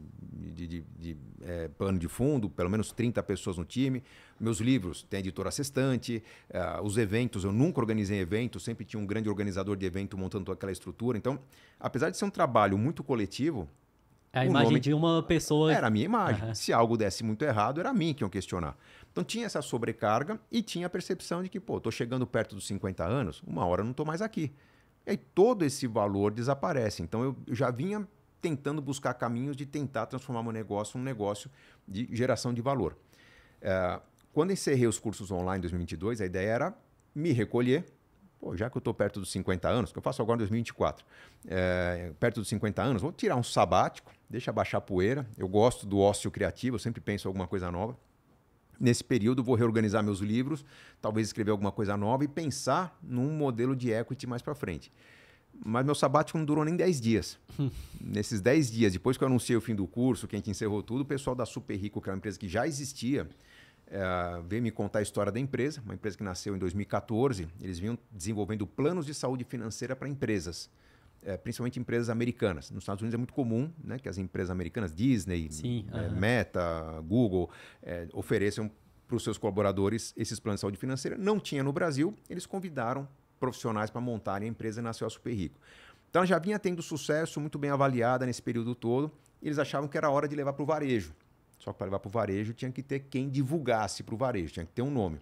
de, de, de é, pano de fundo, pelo menos 30 pessoas no time. Meus livros têm editor assistente, uh, é, os eventos, eu nunca organizei eventos, sempre tinha um grande organizador de evento montando toda aquela estrutura. Então, apesar de ser um trabalho muito coletivo. É a imagem nome... de uma pessoa. Era a minha imagem. Uhum. Se algo desse muito errado, era a mim que iam questionar. Então tinha essa sobrecarga e tinha a percepção de que, pô, tô chegando perto dos 50 anos, uma hora eu não tô mais aqui. E aí todo esse valor desaparece. Então eu já vinha tentando buscar caminhos de tentar transformar meu negócio num negócio de geração de valor. É, quando encerrei os cursos online em 2022, a ideia era me recolher. Pô, já que eu estou perto dos 50 anos, que eu faço agora em 2024, é, perto dos 50 anos, vou tirar um sabático, deixa baixar a poeira. Eu gosto do ócio criativo, eu sempre penso em alguma coisa nova. Nesse período, vou reorganizar meus livros, talvez escrever alguma coisa nova e pensar num modelo de equity mais para frente. Mas meu sabático não durou nem 10 dias. Nesses 10 dias, depois que eu anunciei o fim do curso, que a gente encerrou tudo, o pessoal da Super Rico, que era uma empresa que já existia, é, veio me contar a história da empresa, uma empresa que nasceu em 2014. Eles vinham desenvolvendo planos de saúde financeira para empresas, é, principalmente empresas americanas. Nos Estados Unidos é muito comum né, que as empresas americanas, Disney, Sim, uh eh, -huh. Meta, Google, ofereçam para os seus colaboradores esses planos de saúde financeira. Não tinha no Brasil, eles convidaram profissionais para montarem a empresa e nasceu a Super Rico. Então já vinha tendo sucesso, muito bem avaliada nesse período todo, e eles achavam que era hora de levar para o varejo. Só que para levar para o varejo tinha que ter quem divulgasse para o varejo, tinha que ter um nome.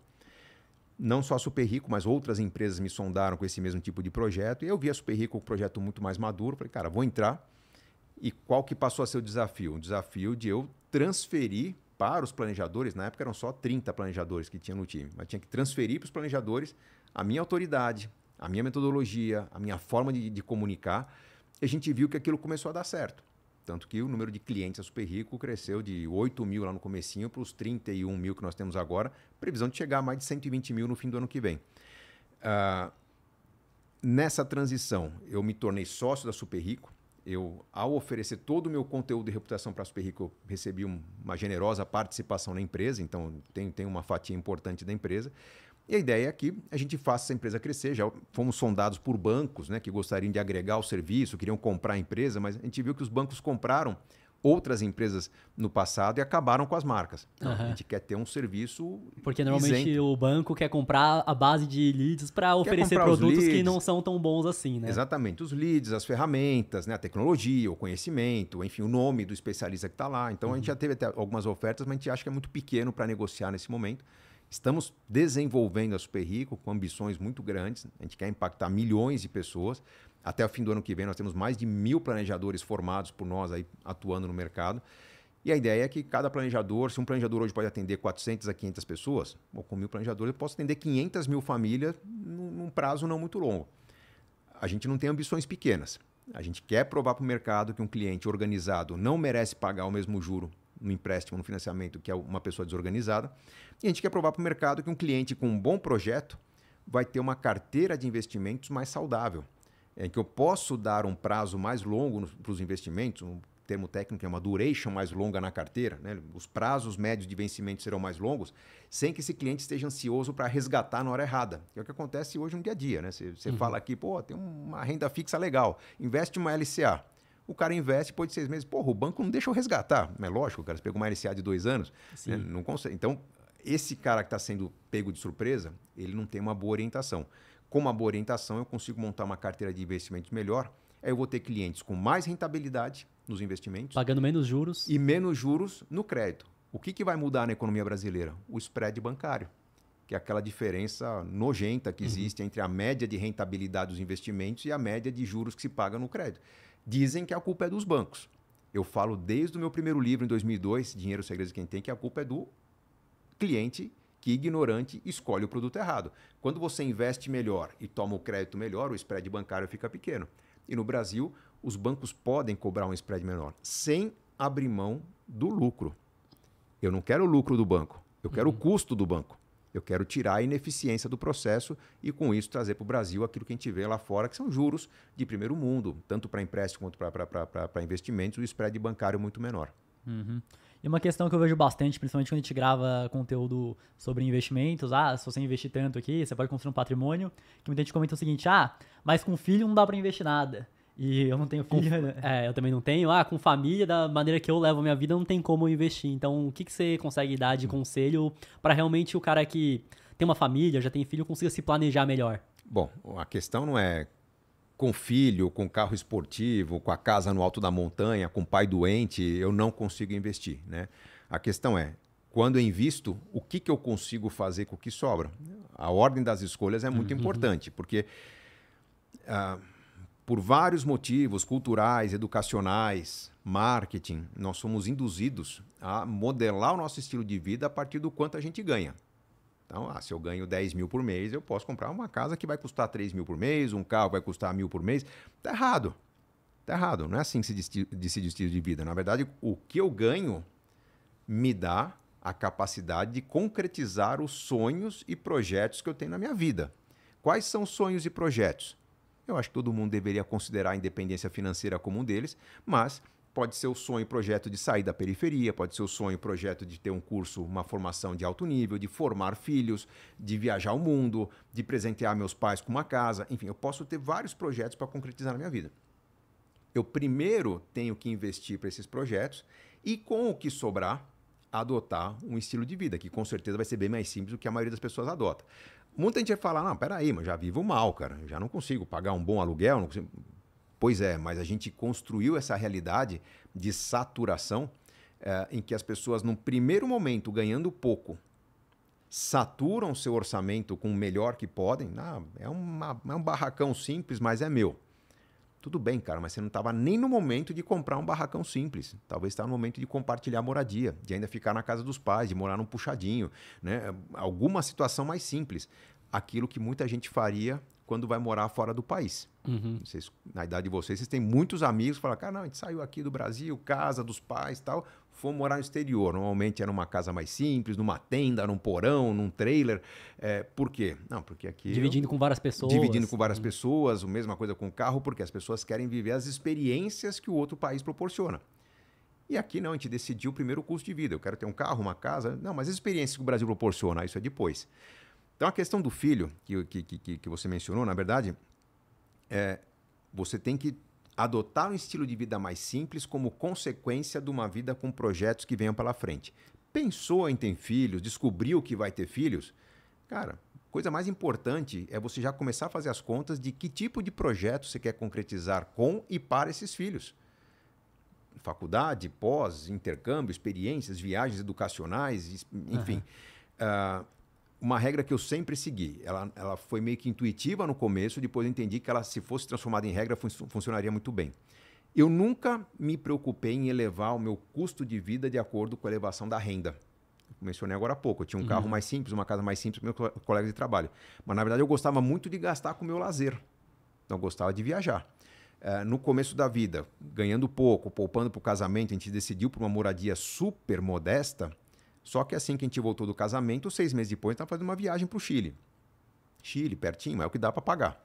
Não só a Super Rico, mas outras empresas me sondaram com esse mesmo tipo de projeto. E eu vi a Super Rico com um projeto muito mais maduro. Falei, cara, vou entrar. E qual que passou a ser o desafio? O desafio de eu transferir para os planejadores, na época eram só 30 planejadores que tinha no time, mas tinha que transferir para os planejadores a minha autoridade, a minha metodologia, a minha forma de, de comunicar, e a gente viu que aquilo começou a dar certo. Tanto que o número de clientes da Super Rico cresceu de 8 mil lá no comecinho para os 31 mil que nós temos agora, previsão de chegar a mais de 120 mil no fim do ano que vem. Uh, nessa transição, eu me tornei sócio da Super Rico. Eu, ao oferecer todo o meu conteúdo e reputação para a Super Rico, eu recebi uma generosa participação na empresa, então tenho uma fatia importante da empresa. E a ideia é que a gente faça essa empresa crescer. Já fomos sondados por bancos né, que gostariam de agregar o serviço, queriam comprar a empresa, mas a gente viu que os bancos compraram outras empresas no passado e acabaram com as marcas. Então, uhum. A gente quer ter um serviço. Porque normalmente isento. o banco quer comprar a base de leads para oferecer produtos que não são tão bons assim, né? Exatamente, os leads, as ferramentas, né? a tecnologia, o conhecimento, enfim, o nome do especialista que está lá. Então uhum. a gente uhum. já teve até algumas ofertas, mas a gente acha que é muito pequeno para negociar nesse momento. Estamos desenvolvendo a Super Rico com ambições muito grandes. A gente quer impactar milhões de pessoas. Até o fim do ano que vem, nós temos mais de mil planejadores formados por nós aí atuando no mercado. E a ideia é que cada planejador, se um planejador hoje pode atender 400 a 500 pessoas, ou com mil planejadores, eu posso atender 500 mil famílias num prazo não muito longo. A gente não tem ambições pequenas. A gente quer provar para o mercado que um cliente organizado não merece pagar o mesmo juro no empréstimo, no financiamento, que é uma pessoa desorganizada. E a gente quer provar para o mercado que um cliente com um bom projeto vai ter uma carteira de investimentos mais saudável. É, que eu posso dar um prazo mais longo para os investimentos, um termo técnico é uma duration mais longa na carteira, né? os prazos médios de vencimento serão mais longos, sem que esse cliente esteja ansioso para resgatar na hora errada. Que é o que acontece hoje no dia a dia. Né? Você, você uhum. fala aqui, pô, tem uma renda fixa legal, investe uma LCA o cara investe depois de seis meses. Porra, o banco não deixa eu resgatar. É lógico, cara, pegou uma LCA de dois anos, né? não consegue. Então, esse cara que está sendo pego de surpresa, ele não tem uma boa orientação. Com uma boa orientação, eu consigo montar uma carteira de investimentos melhor. Aí eu vou ter clientes com mais rentabilidade nos investimentos. Pagando menos juros. E menos juros no crédito. O que, que vai mudar na economia brasileira? O spread bancário que é aquela diferença nojenta que uhum. existe uhum. entre a média de rentabilidade dos investimentos e a média de juros que se paga no crédito. Dizem que a culpa é dos bancos. Eu falo desde o meu primeiro livro, em 2002, Dinheiro Segredo de Quem Tem, que a culpa é do cliente que ignorante escolhe o produto errado. Quando você investe melhor e toma o crédito melhor, o spread bancário fica pequeno. E no Brasil, os bancos podem cobrar um spread menor sem abrir mão do lucro. Eu não quero o lucro do banco, eu quero uhum. o custo do banco. Eu quero tirar a ineficiência do processo e, com isso, trazer para o Brasil aquilo que a gente vê lá fora, que são juros de primeiro mundo, tanto para empréstimo quanto para investimentos, o spread bancário é muito menor. Uhum. E uma questão que eu vejo bastante, principalmente quando a gente grava conteúdo sobre investimentos, ah, se você investir tanto aqui, você pode construir um patrimônio, que muita gente comenta o seguinte, ah, mas com filho não dá para investir nada. E eu não tenho filho, né? É, eu também não tenho. Ah, com família, da maneira que eu levo a minha vida, não tem como eu investir. Então, o que, que você consegue dar de hum. conselho para realmente o cara que tem uma família, já tem filho, consiga se planejar melhor? Bom, a questão não é com filho, com carro esportivo, com a casa no alto da montanha, com pai doente, eu não consigo investir, né? A questão é, quando invisto, o que, que eu consigo fazer com o que sobra? A ordem das escolhas é muito uhum. importante, porque... Uh, por vários motivos culturais, educacionais, marketing, nós somos induzidos a modelar o nosso estilo de vida a partir do quanto a gente ganha. Então, ah, se eu ganho 10 mil por mês, eu posso comprar uma casa que vai custar 3 mil por mês, um carro vai custar mil por mês. Está errado. Está errado. Não é assim que se decide o estilo de vida. Na verdade, o que eu ganho me dá a capacidade de concretizar os sonhos e projetos que eu tenho na minha vida. Quais são os sonhos e projetos? Eu acho que todo mundo deveria considerar a independência financeira como um deles, mas pode ser o sonho e projeto de sair da periferia, pode ser o sonho e projeto de ter um curso, uma formação de alto nível, de formar filhos, de viajar ao mundo, de presentear meus pais com uma casa. Enfim, eu posso ter vários projetos para concretizar na minha vida. Eu primeiro tenho que investir para esses projetos e com o que sobrar, adotar um estilo de vida, que com certeza vai ser bem mais simples do que a maioria das pessoas adota. Muita gente vai falar, não, peraí, mas já vivo mal, cara. já não consigo pagar um bom aluguel. Não consigo... Pois é, mas a gente construiu essa realidade de saturação é, em que as pessoas, num primeiro momento, ganhando pouco, saturam seu orçamento com o melhor que podem. Ah, é, uma, é um barracão simples, mas é meu. Tudo bem, cara, mas você não estava nem no momento de comprar um barracão simples. Talvez está no momento de compartilhar moradia, de ainda ficar na casa dos pais, de morar num puxadinho, né? Alguma situação mais simples. Aquilo que muita gente faria quando vai morar fora do país. Uhum. Vocês, na idade de vocês, vocês têm muitos amigos que falam, cara, não, a gente saiu aqui do Brasil, casa dos pais tal fomos morar no exterior. Normalmente era numa casa mais simples, numa tenda, num porão, num trailer. É, por quê? Não, porque aqui. Dividindo eu, com várias pessoas. Dividindo com várias sim. Hum. pessoas, a mesma coisa com o carro, porque as pessoas querem viver as experiências que o outro país proporciona. E aqui não, a gente decidiu primeiro o custo de vida. Eu quero ter um carro, uma casa. Não, mas as experiências que o Brasil proporciona, isso é depois. Então a questão do filho, que, que, que, que você mencionou, na verdade, é, você tem que adotar um estilo de vida mais simples como consequência de uma vida com projetos que venham pela frente. Pensou em ter filhos, descobriu que vai ter filhos? Cara, coisa mais importante é você já começar a fazer as contas de que tipo de projeto você quer concretizar com e para esses filhos. Faculdade, pós, intercâmbio, experiências, viagens educacionais, enfim. Uhum. Uh, uma regra que eu sempre segui. Ela, ela foi meio que intuitiva no começo, depois eu entendi que ela, se fosse transformada em regra, fun funcionaria muito bem. Eu nunca me preocupei em elevar o meu custo de vida de acordo com a elevação da renda. Eu mencionei agora há pouco, eu tinha um uhum. carro mais simples, uma casa mais simples para meus colegas de trabalho. Mas, na verdade, eu gostava muito de gastar com o meu lazer. Então, eu gostava de viajar. Uh, no começo da vida, ganhando pouco, poupando para o casamento, a gente decidiu para uma moradia super modesta só que assim que a gente voltou do casamento, seis meses depois, estava fazendo uma viagem para o Chile. Chile, pertinho, é o que dá para pagar.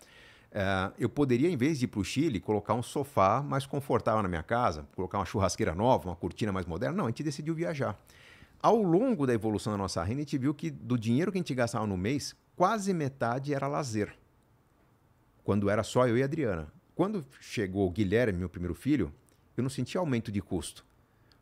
É, eu poderia, em vez de ir para o Chile, colocar um sofá mais confortável na minha casa, colocar uma churrasqueira nova, uma cortina mais moderna. Não, a gente decidiu viajar. Ao longo da evolução da nossa renda, a gente viu que do dinheiro que a gente gastava no mês, quase metade era lazer. Quando era só eu e a Adriana. Quando chegou o Guilherme, meu primeiro filho, eu não senti aumento de custo.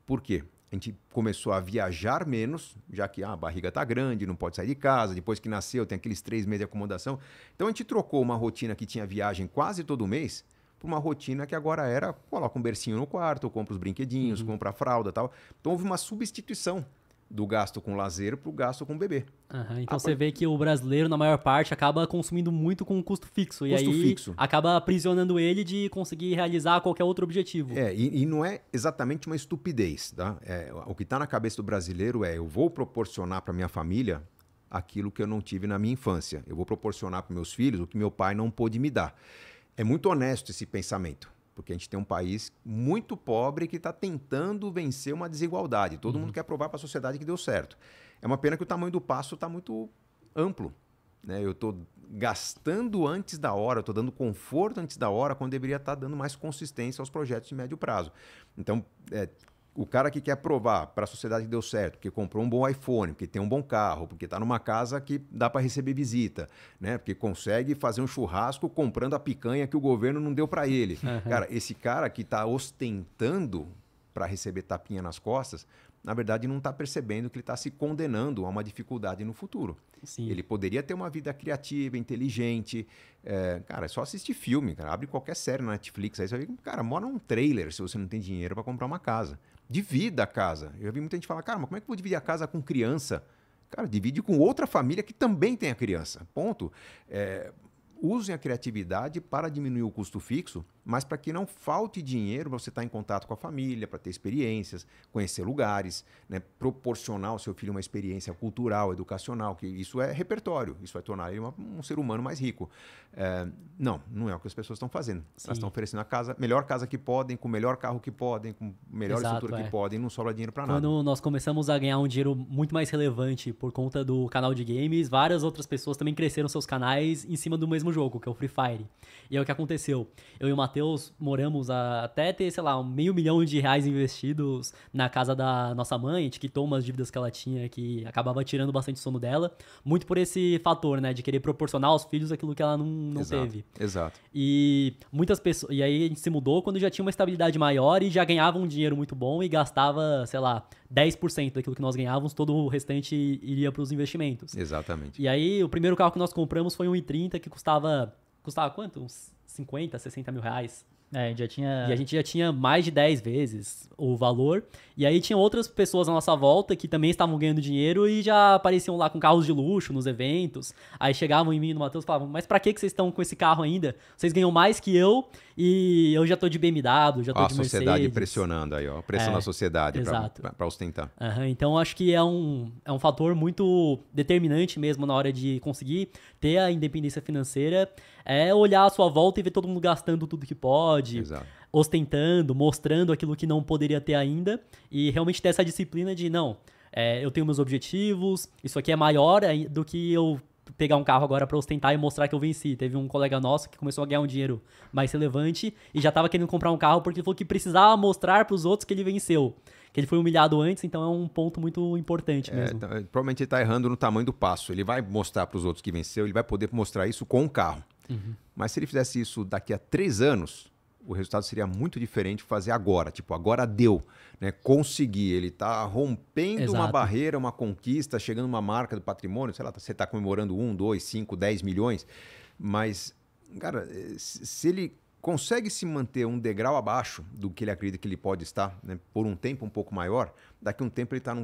Por quê? a gente começou a viajar menos, já que ah, a barriga está grande, não pode sair de casa, depois que nasceu tem aqueles três meses de acomodação. Então a gente trocou uma rotina que tinha viagem quase todo mês para uma rotina que agora era coloca um bercinho no quarto, compra os brinquedinhos, uhum. compra a fralda tal. Então houve uma substituição do gasto com lazer para o gasto com bebê. Uhum, então a você vê que o brasileiro, na maior parte, acaba consumindo muito com custo fixo. Custo e aí fixo. acaba aprisionando ele de conseguir realizar qualquer outro objetivo. É, e, e não é exatamente uma estupidez. Tá? É, o que está na cabeça do brasileiro é: eu vou proporcionar para minha família aquilo que eu não tive na minha infância. Eu vou proporcionar para meus filhos o que meu pai não pôde me dar. É muito honesto esse pensamento. Porque a gente tem um país muito pobre que está tentando vencer uma desigualdade. Todo uhum. mundo quer provar para a sociedade que deu certo. É uma pena que o tamanho do passo está muito amplo. Né? Eu estou gastando antes da hora, estou dando conforto antes da hora, quando deveria estar tá dando mais consistência aos projetos de médio prazo. Então, é, o cara que quer provar para a sociedade que deu certo, que comprou um bom iPhone, que tem um bom carro, porque está numa casa que dá para receber visita, né? Porque consegue fazer um churrasco comprando a picanha que o governo não deu para ele. Uhum. Cara, esse cara que está ostentando para receber tapinha nas costas, na verdade não está percebendo que ele está se condenando a uma dificuldade no futuro. Sim. Ele poderia ter uma vida criativa, inteligente. É, cara, é só assistir filme, cara. Abre qualquer série na Netflix. Aí você vê, cara, mora num trailer se você não tem dinheiro para comprar uma casa. Divida a casa. Eu já vi muita gente falar, cara, mas como é que eu vou dividir a casa com criança? Cara, divide com outra família que também tem a criança. Ponto. É, usem a criatividade para diminuir o custo fixo mas para que não falte dinheiro para você estar tá em contato com a família, para ter experiências, conhecer lugares, né? proporcionar ao seu filho uma experiência cultural, educacional, que isso é repertório, isso vai tornar ele uma, um ser humano mais rico. É, não, não é o que as pessoas estão fazendo. Sim. Elas estão oferecendo a casa, melhor casa que podem, com o melhor carro que podem, com a melhor Exato, estrutura é. que podem, não sobra dinheiro para nada. Quando nós começamos a ganhar um dinheiro muito mais relevante por conta do canal de games, várias outras pessoas também cresceram seus canais em cima do mesmo jogo, que é o Free Fire. E é o que aconteceu. Eu e o Matheus Matheus moramos a, até ter, sei lá, um meio milhão de reais investidos na casa da nossa mãe, a gente quitou umas dívidas que ela tinha que acabava tirando bastante sono dela, muito por esse fator, né, de querer proporcionar aos filhos aquilo que ela não, não exato, teve. Exato. E muitas pessoas, e aí a gente se mudou quando já tinha uma estabilidade maior e já ganhava um dinheiro muito bom e gastava, sei lá, 10% daquilo que nós ganhávamos, todo o restante iria para os investimentos. Exatamente. E aí o primeiro carro que nós compramos foi um i30 que custava custava quanto? Uns 50, 60 mil reais. É, já tinha... E a gente já tinha mais de 10 vezes o valor. E aí tinha outras pessoas à nossa volta que também estavam ganhando dinheiro e já apareciam lá com carros de luxo nos eventos. Aí chegavam em mim e no Matheus e falavam, mas pra que, vocês estão com esse carro ainda? Vocês ganham mais que eu e eu já tô de BMW, já tô ó, de Mercedes. A sociedade pressionando aí, ó. Pressão é, da sociedade exato. Pra, pra ostentar. Uhum, então acho que é um, é um fator muito determinante mesmo na hora de conseguir ter a independência financeira. É olhar a sua volta e ver todo mundo gastando tudo que pode, Exato. ostentando, mostrando aquilo que não poderia ter ainda e realmente ter essa disciplina de não, é, eu tenho meus objetivos, isso aqui é maior do que eu pegar um carro agora para ostentar e mostrar que eu venci. Teve um colega nosso que começou a ganhar um dinheiro mais relevante e já estava querendo comprar um carro porque ele falou que precisava mostrar para os outros que ele venceu. Que ele foi humilhado antes, então é um ponto muito importante é, mesmo. Então, é, provavelmente ele está errando no tamanho do passo. Ele vai mostrar para os outros que venceu, ele vai poder mostrar isso com o carro. Uhum. Mas se ele fizesse isso daqui a três anos, o resultado seria muito diferente fazer agora. Tipo, agora deu, né? Consegui. Ele está rompendo Exato. uma barreira, uma conquista, chegando uma marca do patrimônio. Sei lá, você está comemorando um, dois, cinco, dez milhões. Mas, cara, se ele consegue se manter um degrau abaixo do que ele acredita que ele pode estar, né? por um tempo um pouco maior, daqui a um tempo ele está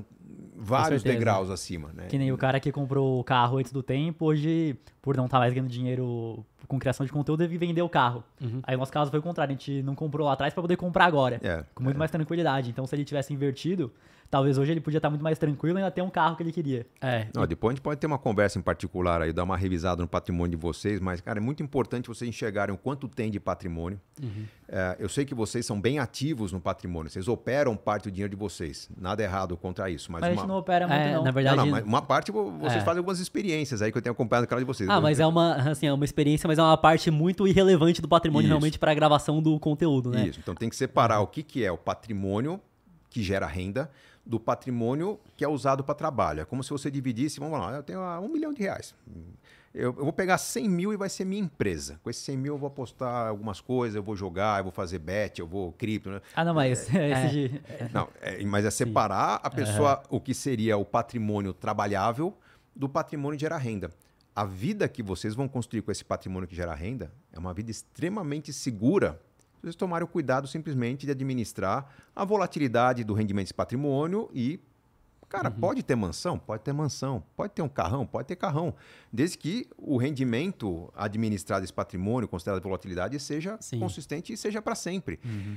vários degraus acima. Né? Que nem o cara que comprou o carro antes do tempo, hoje, por não estar tá mais ganhando dinheiro com criação de conteúdo, ele vendeu o carro. Uhum. Aí o nosso caso foi o contrário, a gente não comprou lá atrás para poder comprar agora, é, com muito é. mais tranquilidade. Então, se ele tivesse invertido, Talvez hoje ele podia estar muito mais tranquilo e ainda ter um carro que ele queria. É. Não, depois a gente pode ter uma conversa em particular aí, dar uma revisada no patrimônio de vocês, mas, cara, é muito importante vocês enxergarem o quanto tem de patrimônio. Uhum. É, eu sei que vocês são bem ativos no patrimônio, vocês operam parte do dinheiro de vocês. Nada errado contra isso. Mas, mas uma... a gente não opera muito, é, não. Na verdade, não, não, uma parte vocês é. fazem algumas experiências aí que eu tenho acompanhado o canal de vocês. Ah, mas é uma, assim, é uma experiência, mas é uma parte muito irrelevante do patrimônio isso. realmente para a gravação do conteúdo, né? Isso, então tem que separar o que, que é o patrimônio que gera renda do patrimônio que é usado para trabalho. É como se você dividisse, vamos lá, eu tenho ah, um milhão de reais. Eu, eu, vou pegar 100 mil e vai ser minha empresa. Com esses 100 mil eu vou apostar algumas coisas, eu vou jogar, eu vou fazer bet, eu vou cripto. Né? Ah, não, mas... É, é, de... não, é, mas é separar a pessoa, uhum. o que seria o patrimônio trabalhável do patrimônio que gera renda. A vida que vocês vão construir com esse patrimônio que gera renda é uma vida extremamente segura tomarem tomaram cuidado simplesmente de administrar a volatilidade do rendimento de patrimônio e Cara, uhum. pode ter mansão? Pode ter mansão. Pode ter um carrão? Pode ter carrão. Desde que o rendimento administrado desse patrimônio, considerado volatilidade, seja Sim. consistente e seja para sempre. Uhum.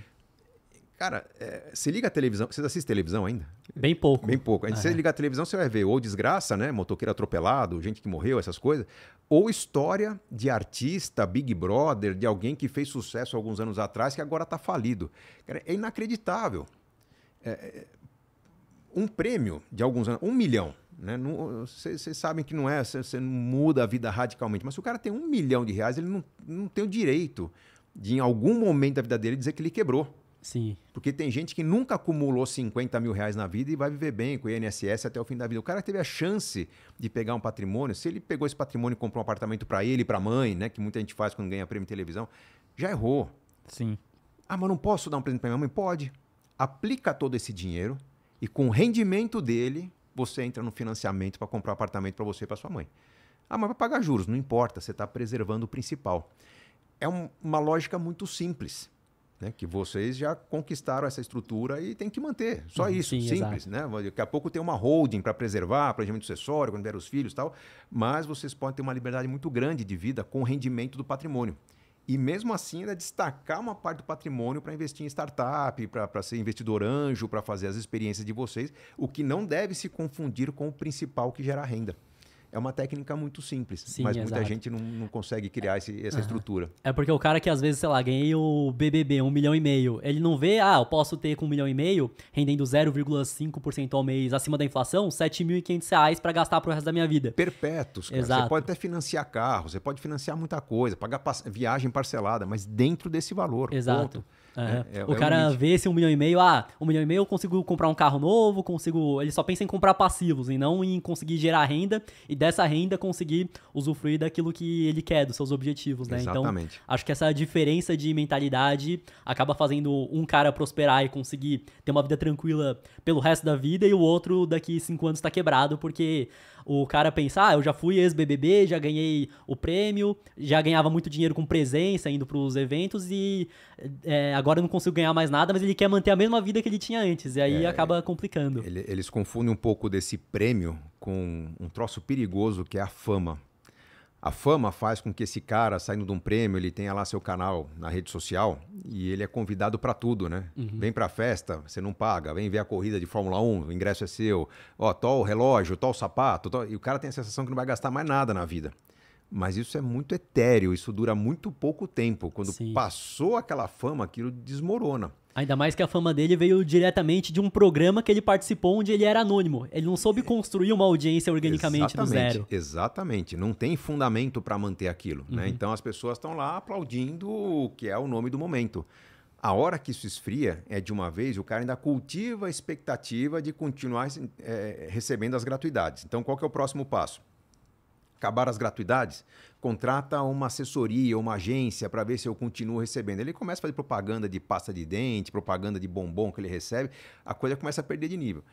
Cara, é, se liga a televisão. Vocês assistem televisão ainda? Bem pouco. Bem pouco. Se você é. liga a televisão, você vai ver ou desgraça, né? Motoqueiro atropelado, gente que morreu, essas coisas. Ou história de artista, Big Brother, de alguém que fez sucesso alguns anos atrás que agora está falido. Cara, é inacreditável. É, é, um prêmio de alguns anos, um milhão. Vocês né, sabem que não é, você muda a vida radicalmente. Mas se o cara tem um milhão de reais, ele não, não tem o direito de, em algum momento da vida dele, dizer que ele quebrou. Sim. Porque tem gente que nunca acumulou 50 mil reais na vida e vai viver bem com o INSS até o fim da vida. O cara teve a chance de pegar um patrimônio. Se ele pegou esse patrimônio e comprou um apartamento para ele, para a mãe, né? Que muita gente faz quando ganha prêmio em televisão, já errou. Sim. Ah, mas não posso dar um presente para minha mãe? Pode. Aplica todo esse dinheiro e com o rendimento dele, você entra no financiamento para comprar um apartamento para você e para sua mãe. Ah, mas vai pagar juros, não importa, você está preservando o principal. É um, uma lógica muito simples. Né? Que vocês já conquistaram essa estrutura e tem que manter. Só uhum, isso, sim, simples. Exato. Né? Daqui a pouco tem uma holding para preservar, planejamento sucessório, quando der os filhos e tal. Mas vocês podem ter uma liberdade muito grande de vida com o rendimento do patrimônio. E mesmo assim, ainda destacar uma parte do patrimônio para investir em startup, para ser investidor anjo, para fazer as experiências de vocês, o que não deve se confundir com o principal que gera renda é uma técnica muito simples, Sim, mas exato. muita gente não, não consegue criar esse, essa uhum. estrutura. É porque o cara que às vezes, sei lá, ganhei o BBB, um milhão e meio, ele não vê, ah, eu posso ter com um milhão e meio, rendendo 0,5% ao mês acima da inflação, 7.500 reais para gastar para o resto da minha vida. Perpétuos, cara. Exato. Você pode até financiar carros, você pode financiar muita coisa, pagar viagem parcelada, mas dentro desse valor. Exato. Ponto. É, né? é, o é cara um vê esse um milhão e meio, ah, um milhão e meio eu consigo comprar um carro novo, consigo. Ele só pensa em comprar passivos e não em conseguir gerar renda e dessa renda conseguir usufruir daquilo que ele quer, dos seus objetivos, né? Então, Exatamente. Então, acho que essa diferença de mentalidade acaba fazendo um cara prosperar e conseguir ter uma vida tranquila pelo resto da vida e o outro daqui cinco anos está quebrado porque o cara pensar, ah, eu já fui ex-BBB, já ganhei o prêmio, já ganhava muito dinheiro com presença indo para os eventos e é, agora eu não consigo ganhar mais nada, mas ele quer manter a mesma vida que ele tinha antes. E aí é, acaba complicando. Ele, eles confundem um pouco desse prêmio com um troço perigoso que é a fama. A fama faz com que esse cara, saindo de um prêmio, ele tenha lá seu canal na rede social e ele é convidado para tudo, né? Uhum. Vem para a festa, você não paga. Vem ver a corrida de Fórmula 1, o ingresso é seu. Ó, tal relógio, tal sapato. Tó... E o cara tem a sensação que não vai gastar mais nada na vida. Mas isso é muito etéreo, isso dura muito pouco tempo. Quando Sim. passou aquela fama, aquilo desmorona. Ainda mais que a fama dele veio diretamente de um programa que ele participou onde ele era anônimo. Ele não soube construir uma audiência organicamente exatamente, do zero. Exatamente. Não tem fundamento para manter aquilo. Né? Uhum. Né? Então as pessoas estão lá aplaudindo o que é o nome do momento. A hora que isso esfria é de uma vez, o cara ainda cultiva a expectativa de continuar é, recebendo as gratuidades. Então qual que é o próximo passo? acabaram as gratuidades, contrata uma assessoria, uma agência para ver se eu continuo recebendo. Ele começa a fazer propaganda de pasta de dente, propaganda de bombom que ele recebe, a coisa começa a perder de nível.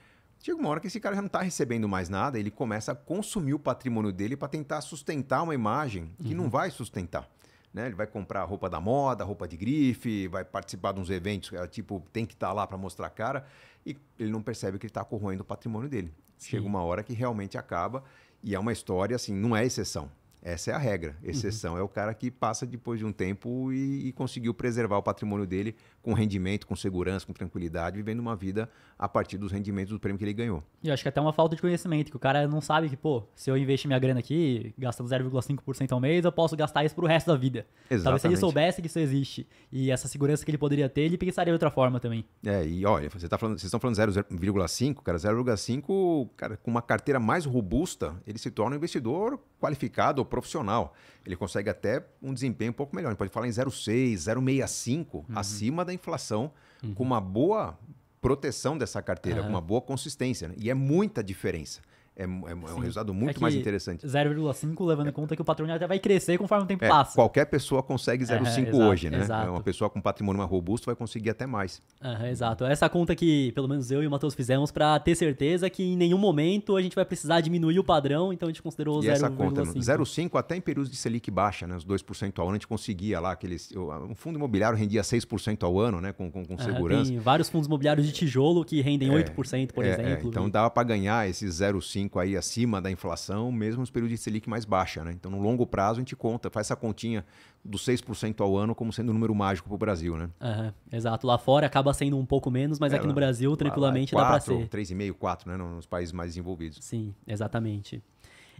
Chega uma hora que esse cara já não está recebendo mais nada, ele começa a consumir o patrimônio dele para tentar sustentar uma imagem que uhum. não vai sustentar. Né? Ele vai comprar roupa da moda, roupa de grife, vai participar de uns eventos, é, tipo, tem que estar tá lá para mostrar a cara, e ele não percebe que ele está corroendo o patrimônio dele. Sim. Chega uma hora que realmente acaba e é uma história, assim, não é exceção. Essa é a regra. Uhum. Exceção uhum. é o cara que passa depois de um tempo e, e conseguiu preservar o patrimônio dele com rendimento, com segurança, com tranquilidade, vivendo uma vida a partir dos rendimentos do prêmio que ele ganhou. E eu acho que é até uma falta de conhecimento, que o cara não sabe que, pô, se eu investir minha grana aqui, gastando 0,5% ao mês, eu posso gastar isso pro resto da vida. Exatamente. Talvez se ele soubesse que isso existe e essa segurança que ele poderia ter, ele pensaria de outra forma também. É, e olha, você tá falando, vocês estão falando 0,5, cara, 0,5, cara, com uma carteira mais robusta, ele se torna um investidor qualificado ou profissional ele consegue até um desempenho um pouco melhor. A gente pode falar em 0,6, 0,65 uhum. acima da inflação, uhum. com uma boa proteção dessa carteira, uhum. com uma boa consistência. Né? E é muita diferença. É, é, é, um resultado muito é mais interessante. 0,5 levando é. em conta que o patrimônio até vai crescer conforme o tempo é, passa. Qualquer pessoa consegue 0,5 hoje, né? Exato. Uma pessoa com patrimônio mais robusto vai conseguir até mais. exato. Essa conta que pelo menos eu e o Matheus fizemos para ter certeza que em nenhum momento a gente vai precisar diminuir o padrão, então a gente considerou 0,5. essa conta, 0,5 né? até em períodos de Selic baixa, né? Os 2% ao ano a gente conseguia lá aqueles... Ah, um fundo imobiliário rendia 6% ao ano, né? Com, com, com segurança. tem vários fundos imobiliários de tijolo que rendem 8%, por exemplo. Então dava para ganhar esses 0,5 aí acima da inflação, mesmo nos períodos de Selic mais baixa. Né? Então, no longo prazo, a gente conta, faz essa continha dos 6% ao ano como sendo um número mágico para o Brasil. Né? Uhum, exato. Lá fora acaba sendo um pouco menos, mas é, aqui no Brasil, tranquilamente, lá dá para ser. 3,5, 4, né? nos países mais desenvolvidos. Sim, exatamente.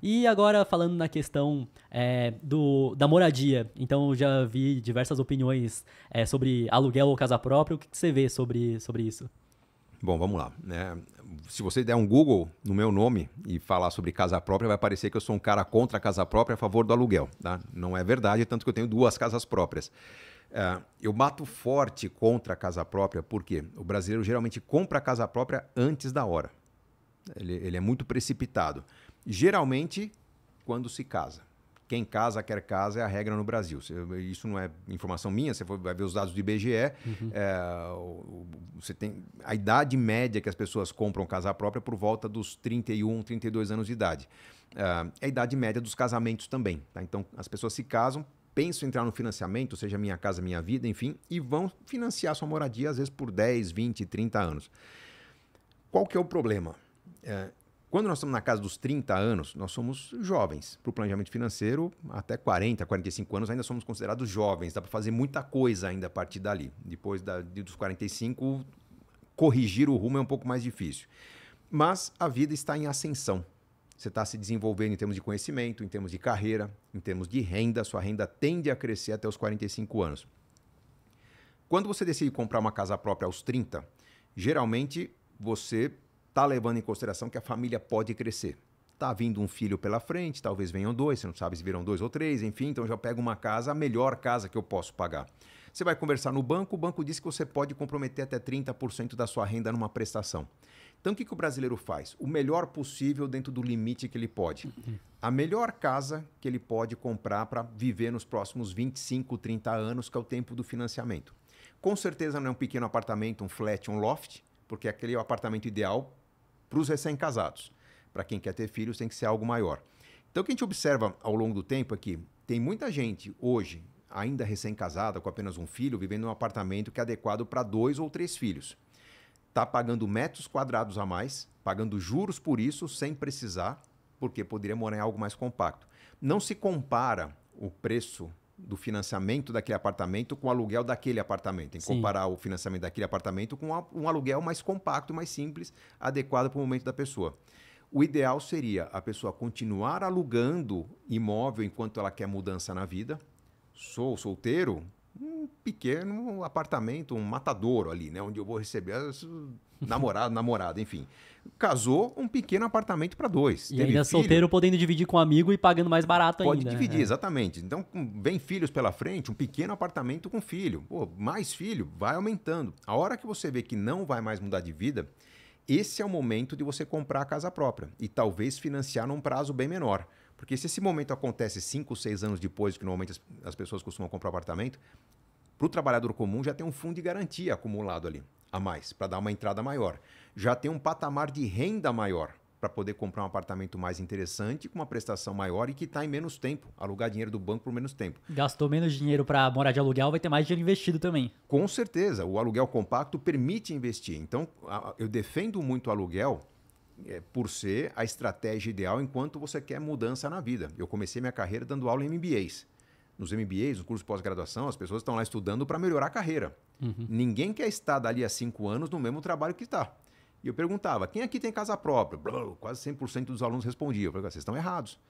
E agora falando na questão é, do, da moradia, então eu já vi diversas opiniões é, sobre aluguel ou casa própria, o que, que, você vê sobre, sobre isso? Bom, vamos lá. Né? se você der um Google no meu nome e falar sobre casa própria, vai parecer que eu sou um cara contra a casa própria, a favor do aluguel. Tá? Não é verdade, tanto que eu tenho duas casas próprias. Eh, eu bato forte contra a casa própria porque o brasileiro geralmente compra a casa própria antes da hora. Ele, ele é muito precipitado. Geralmente, quando se casa quem casa quer casa é a regra no Brasil. Isso não é informação minha, você vai ver os dados do IBGE. Uhum. É, você tem a idade média que as pessoas compram casa própria por volta dos 31, 32 anos de idade. É, é a idade média dos casamentos também. Tá? Então, as pessoas se casam pensam entrar no financiamento, seja Minha Casa Minha Vida, enfim, e vão financiar sua moradia, às vezes por 10, 20, 30 anos. Qual que é o problema? É, quando nós estamos na casa dos 30 anos, nós somos jovens. Para o planejamento financeiro, até 40, 45 anos ainda somos considerados jovens. Dá para fazer muita coisa ainda a partir dali. Depois da, dos 45, corrigir o rumo é um pouco mais difícil. Mas a vida está em ascensão. Você está se desenvolvendo em termos de conhecimento, em termos de carreira, em termos de renda. Sua renda tende a crescer até os 45 anos. Quando você decide comprar uma casa própria aos 30, geralmente você está levando em consideração que a família pode crescer. Está vindo um filho pela frente, talvez venham dois, você não sabe se virão dois ou três, enfim, então já pego uma casa, a melhor casa que eu posso pagar. Você vai conversar no banco, o banco diz que você pode comprometer até 30% da sua renda numa prestação. Então, o que, que o brasileiro faz? O melhor possível dentro do limite que ele pode. A melhor casa que ele pode comprar para viver nos próximos 25, 30 anos, que é o tempo do financiamento. Com certeza não é um pequeno apartamento, um flat, um loft, porque aquele é o apartamento ideal para os recém-casados. Para quem quer ter filhos, tem que ser algo maior. Então, o que a gente observa ao longo do tempo é que tem muita gente hoje, ainda recém-casada, com apenas um filho, vivendo num um apartamento que é adequado para dois ou três filhos. Está pagando metros quadrados a mais, pagando juros por isso, sem precisar, porque poderia morar em algo mais compacto. Não se compara o preço do financiamento daquele apartamento com o aluguel daquele apartamento. em Sim. comparar o financiamento daquele apartamento com um aluguel mais compacto, mais simples, adequado para o momento da pessoa. O ideal seria a pessoa continuar alugando imóvel enquanto ela quer mudança na vida. Sou solteiro, um pequeno apartamento, um matadouro ali, né? Onde eu vou receber as namorado, namorada, enfim. Casou um pequeno apartamento para dois. E Teve ainda filho, solteiro podendo dividir com um amigo e pagando mais barato pode ainda. Pode dividir, é. exatamente. Então, vem filhos pela frente, um pequeno apartamento com filho. Pô, mais filho, vai aumentando. A hora que você vê que não vai mais mudar de vida, esse é o momento de você comprar a casa própria e talvez financiar num prazo bem menor. Porque se esse momento acontece cinco, seis anos depois, que normalmente as, as pessoas costumam comprar apartamento, para o trabalhador comum já tem um fundo de garantia acumulado ali a mais, para dar uma entrada maior. Já tem um patamar de renda maior para poder comprar um apartamento mais interessante, com uma prestação maior e que está em menos tempo. Alugar dinheiro do banco por menos tempo. Gastou menos dinheiro para morar de aluguel, vai ter mais dinheiro investido também. Com certeza. O aluguel compacto permite investir. Então, eu defendo muito o aluguel é, por ser a estratégia ideal enquanto você quer mudança na vida. Eu comecei minha carreira dando aula em MBAs. Nos MBAs, no curso de pós-graduação, as pessoas estão lá estudando para melhorar a carreira. Uhum. Ninguém quer estar dali a cinco anos no mesmo trabalho que está. E eu perguntava, quem aqui tem casa própria? Blá, quase 100% dos alunos respondiam. Eu falei, ah, vocês estão errados.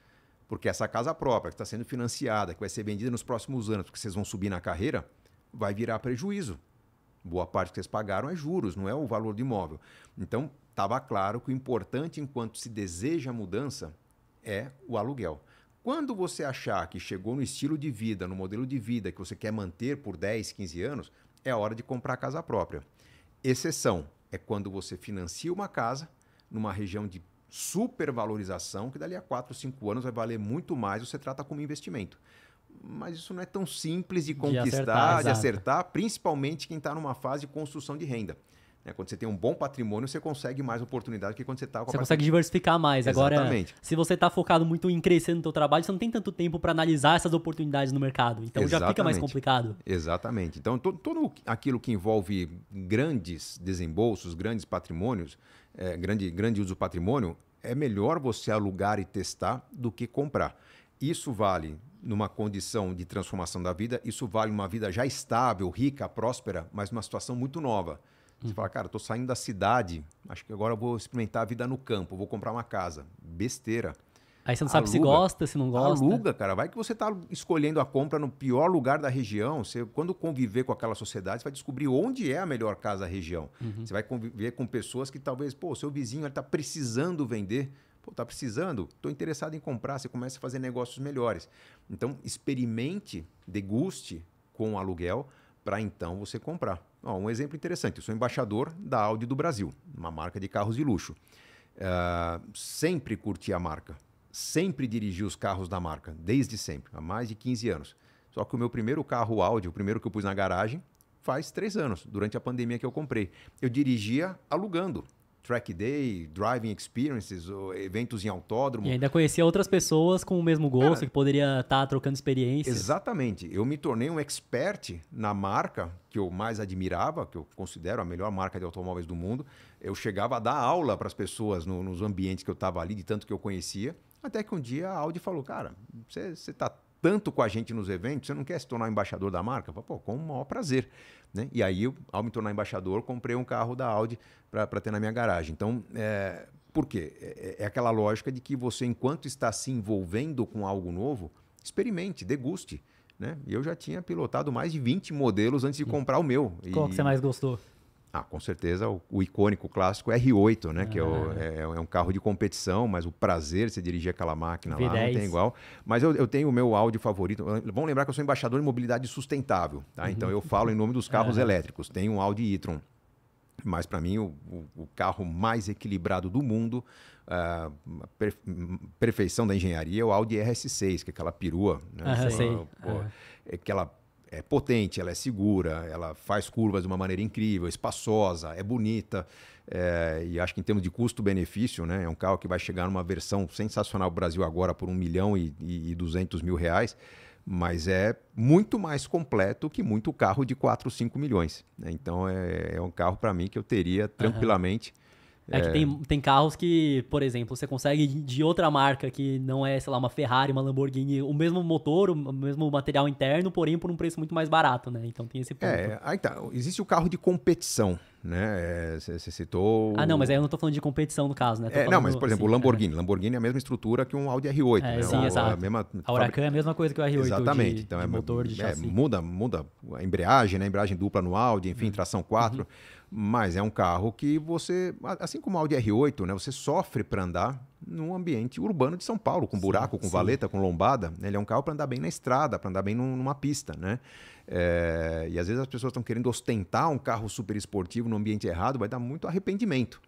Porque essa casa própria que está sendo financiada, que vai ser vendida nos próximos anos, porque vocês vão subir na carreira, vai virar prejuízo. Boa parte que vocês pagaram é juros, não é o valor do imóvel. Então, estava claro que o importante enquanto se deseja a mudança é o aluguel. Quando você achar que chegou no estilo de vida, no modelo de vida que você quer manter por 10, 15 anos, é a hora de comprar casa própria. Exceção é quando você financia uma casa numa região de supervalorização, que dali a 4, 5 anos vai valer muito mais, você trata como investimento. Mas isso não é tão simples de conquistar, de acertar, de acertar principalmente quem está numa fase de construção de renda. Né? Quando você tem um bom patrimônio, você consegue mais oportunidade que quando você está com a Você consegue diversificar mais. Exatamente. Agora, se você está focado muito em crescer no seu trabalho, você não tem tanto tempo para analisar essas oportunidades no mercado. Então Exatamente. já fica mais complicado. Exatamente. Então, tudo aquilo que envolve grandes desembolsos, grandes patrimônios, é, grande, grande uso do patrimônio, é melhor você alugar e testar do que comprar. Isso vale numa condição de transformação da vida, isso vale uma vida já estável, rica, próspera, mas numa situação muito nova. Você fala, cara, estou saindo da cidade, acho que agora vou experimentar a vida no campo, vou comprar uma casa. Besteira. Aí você não aluga, sabe se gosta, se não gosta. Aluga, cara. Vai que você está escolhendo a compra no pior lugar da região. Você, quando conviver com aquela sociedade, você vai descobrir onde é a melhor casa da região. Uhum. Você vai conviver com pessoas que talvez, pô, seu vizinho está precisando vender. Pô, tá precisando? Estou interessado em comprar. Você começa a fazer negócios melhores. Então, experimente, deguste com o aluguel para então você comprar. Ó, um exemplo interessante: eu sou embaixador da Audi do Brasil, uma marca de carros de luxo. Uh, sempre curti a marca, sempre dirigi os carros da marca, desde sempre, há mais de 15 anos. Só que o meu primeiro carro Audi, o primeiro que eu pus na garagem, faz três anos, durante a pandemia que eu comprei. Eu dirigia alugando track day, driving experiences, eventos em autódromo. E ainda conhecia outras pessoas com o mesmo gosto, Cara, que poderia estar tá trocando experiências. Exatamente. Eu me tornei um expert na marca que eu mais admirava, que eu considero a melhor marca de automóveis do mundo. Eu chegava a dar aula para as pessoas no, nos ambientes que eu estava ali, de tanto que eu conhecia. Até que um dia a Audi falou, cara, você está tanto com a gente nos eventos, você não quer se tornar embaixador da marca? Pô, com o maior prazer. Né? E aí, ao me tornar embaixador, comprei um carro da Audi para ter na minha garagem. Então, é, por quê? É, é, é aquela lógica de que você, enquanto está se envolvendo com algo novo, experimente, deguste. Né? E eu já tinha pilotado mais de 20 modelos antes de comprar o meu. Qual e... que você mais gostou? Ah, com certeza o, o icônico clássico é R8, né? Ah. Que é, o, ah. é, é, um carro de competição, mas o prazer de você dirigir aquela máquina V10. lá não tem igual. Mas eu, eu tenho o meu áudio favorito. Vamos lembrar que eu sou embaixador de mobilidade sustentável, tá? Uhum. Então eu falo em nome dos carros ah. elétricos. Tem um Audi e-tron. Mas para mim o, o, carro mais equilibrado do mundo, ah, perfeição da engenharia, é o Audi RS6, que é aquela perua, né? Ah, pô, pô, é aquela é potente, ela é segura, ela faz curvas de uma maneira incrível, espaçosa, é bonita. É, e acho que em termos de custo-benefício, né, é um carro que vai chegar numa versão sensacional no Brasil agora por 1 milhão e, e, e 200 mil reais, mas é muito mais completo que muito carro de 4, 5 milhões. Né? Então é, é, um carro para mim que eu teria tranquilamente. Uhum é, é, que é. tem, tem carros que, por exemplo, você consegue de outra marca que não é, sei lá, uma Ferrari, uma Lamborghini, o mesmo motor, o mesmo material interno, porém por um preço muito mais barato, né? Então tem esse ponto. É, aí tá. Existe o carro de competição, né? Você é, citou. Ah, não, mas aí eu não estou falando de competição no caso, né? É, não, mas por exemplo, o assim, é. Lamborghini. É. Lamborghini é a mesma estrutura que um Audi R8. É, né? Sim, o, exato. A, mesma... a Huracan é a mesma coisa que o R8. Exatamente. De, então é motor de é, chassi. Muda, muda a embreagem, né? A embreagem dupla no Audi, enfim, uhum. tração 4. Uhum. Mas é um carro que você, assim como o Audi R8, né, você sofre para andar num ambiente urbano de São Paulo, com buraco, sim, com sim. valeta, com lombada. Né? Ele é um carro para andar bem na estrada, para andar bem numa pista, né? É, e às vezes as pessoas estão querendo ostentar um carro super esportivo num ambiente errado, vai dar muito arrependimento.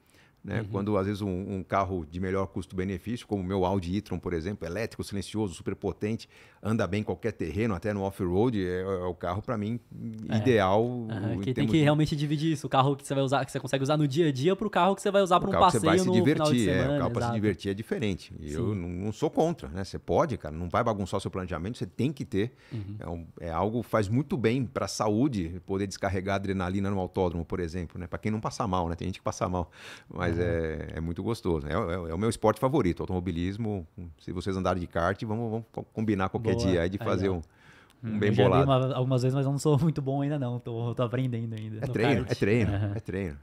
Né? Uhum. Quando, às vezes, um, um carro de melhor custo-benefício, como o meu Audi e-tron, por exemplo, elétrico, silencioso, super potente, anda bem em qualquer terreno, até no off-road, é, é, é o carro, para mim, é. ideal. Uhum, que tem que de... realmente dividir isso. O carro que você vai usar, que você consegue usar no dia a dia, para o carro que você vai usar para um passeio você vai se divertir, semana, É, o carro para se divertir é diferente. E eu não, não, sou contra. Né? Você pode, cara, não vai bagunçar o seu planejamento, você tem que ter. Uhum. É, um, é algo faz muito bem para a saúde poder descarregar adrenalina no autódromo, por exemplo. Né? Para quem não passa mal, né? tem gente que passa mal. Mas mas é, é muito gostoso. Né? É, é, é, o meu esporte favorito, automobilismo. Se vocês andarem de kart, vamos, vamos combinar qualquer Boa. dia aí de fazer um, um hum, bem eu bolado. Uma, algumas vezes, mas eu não sou muito bom ainda não. Tô, tô aprendendo ainda. É treino, kart. é treino, uhum. é treino.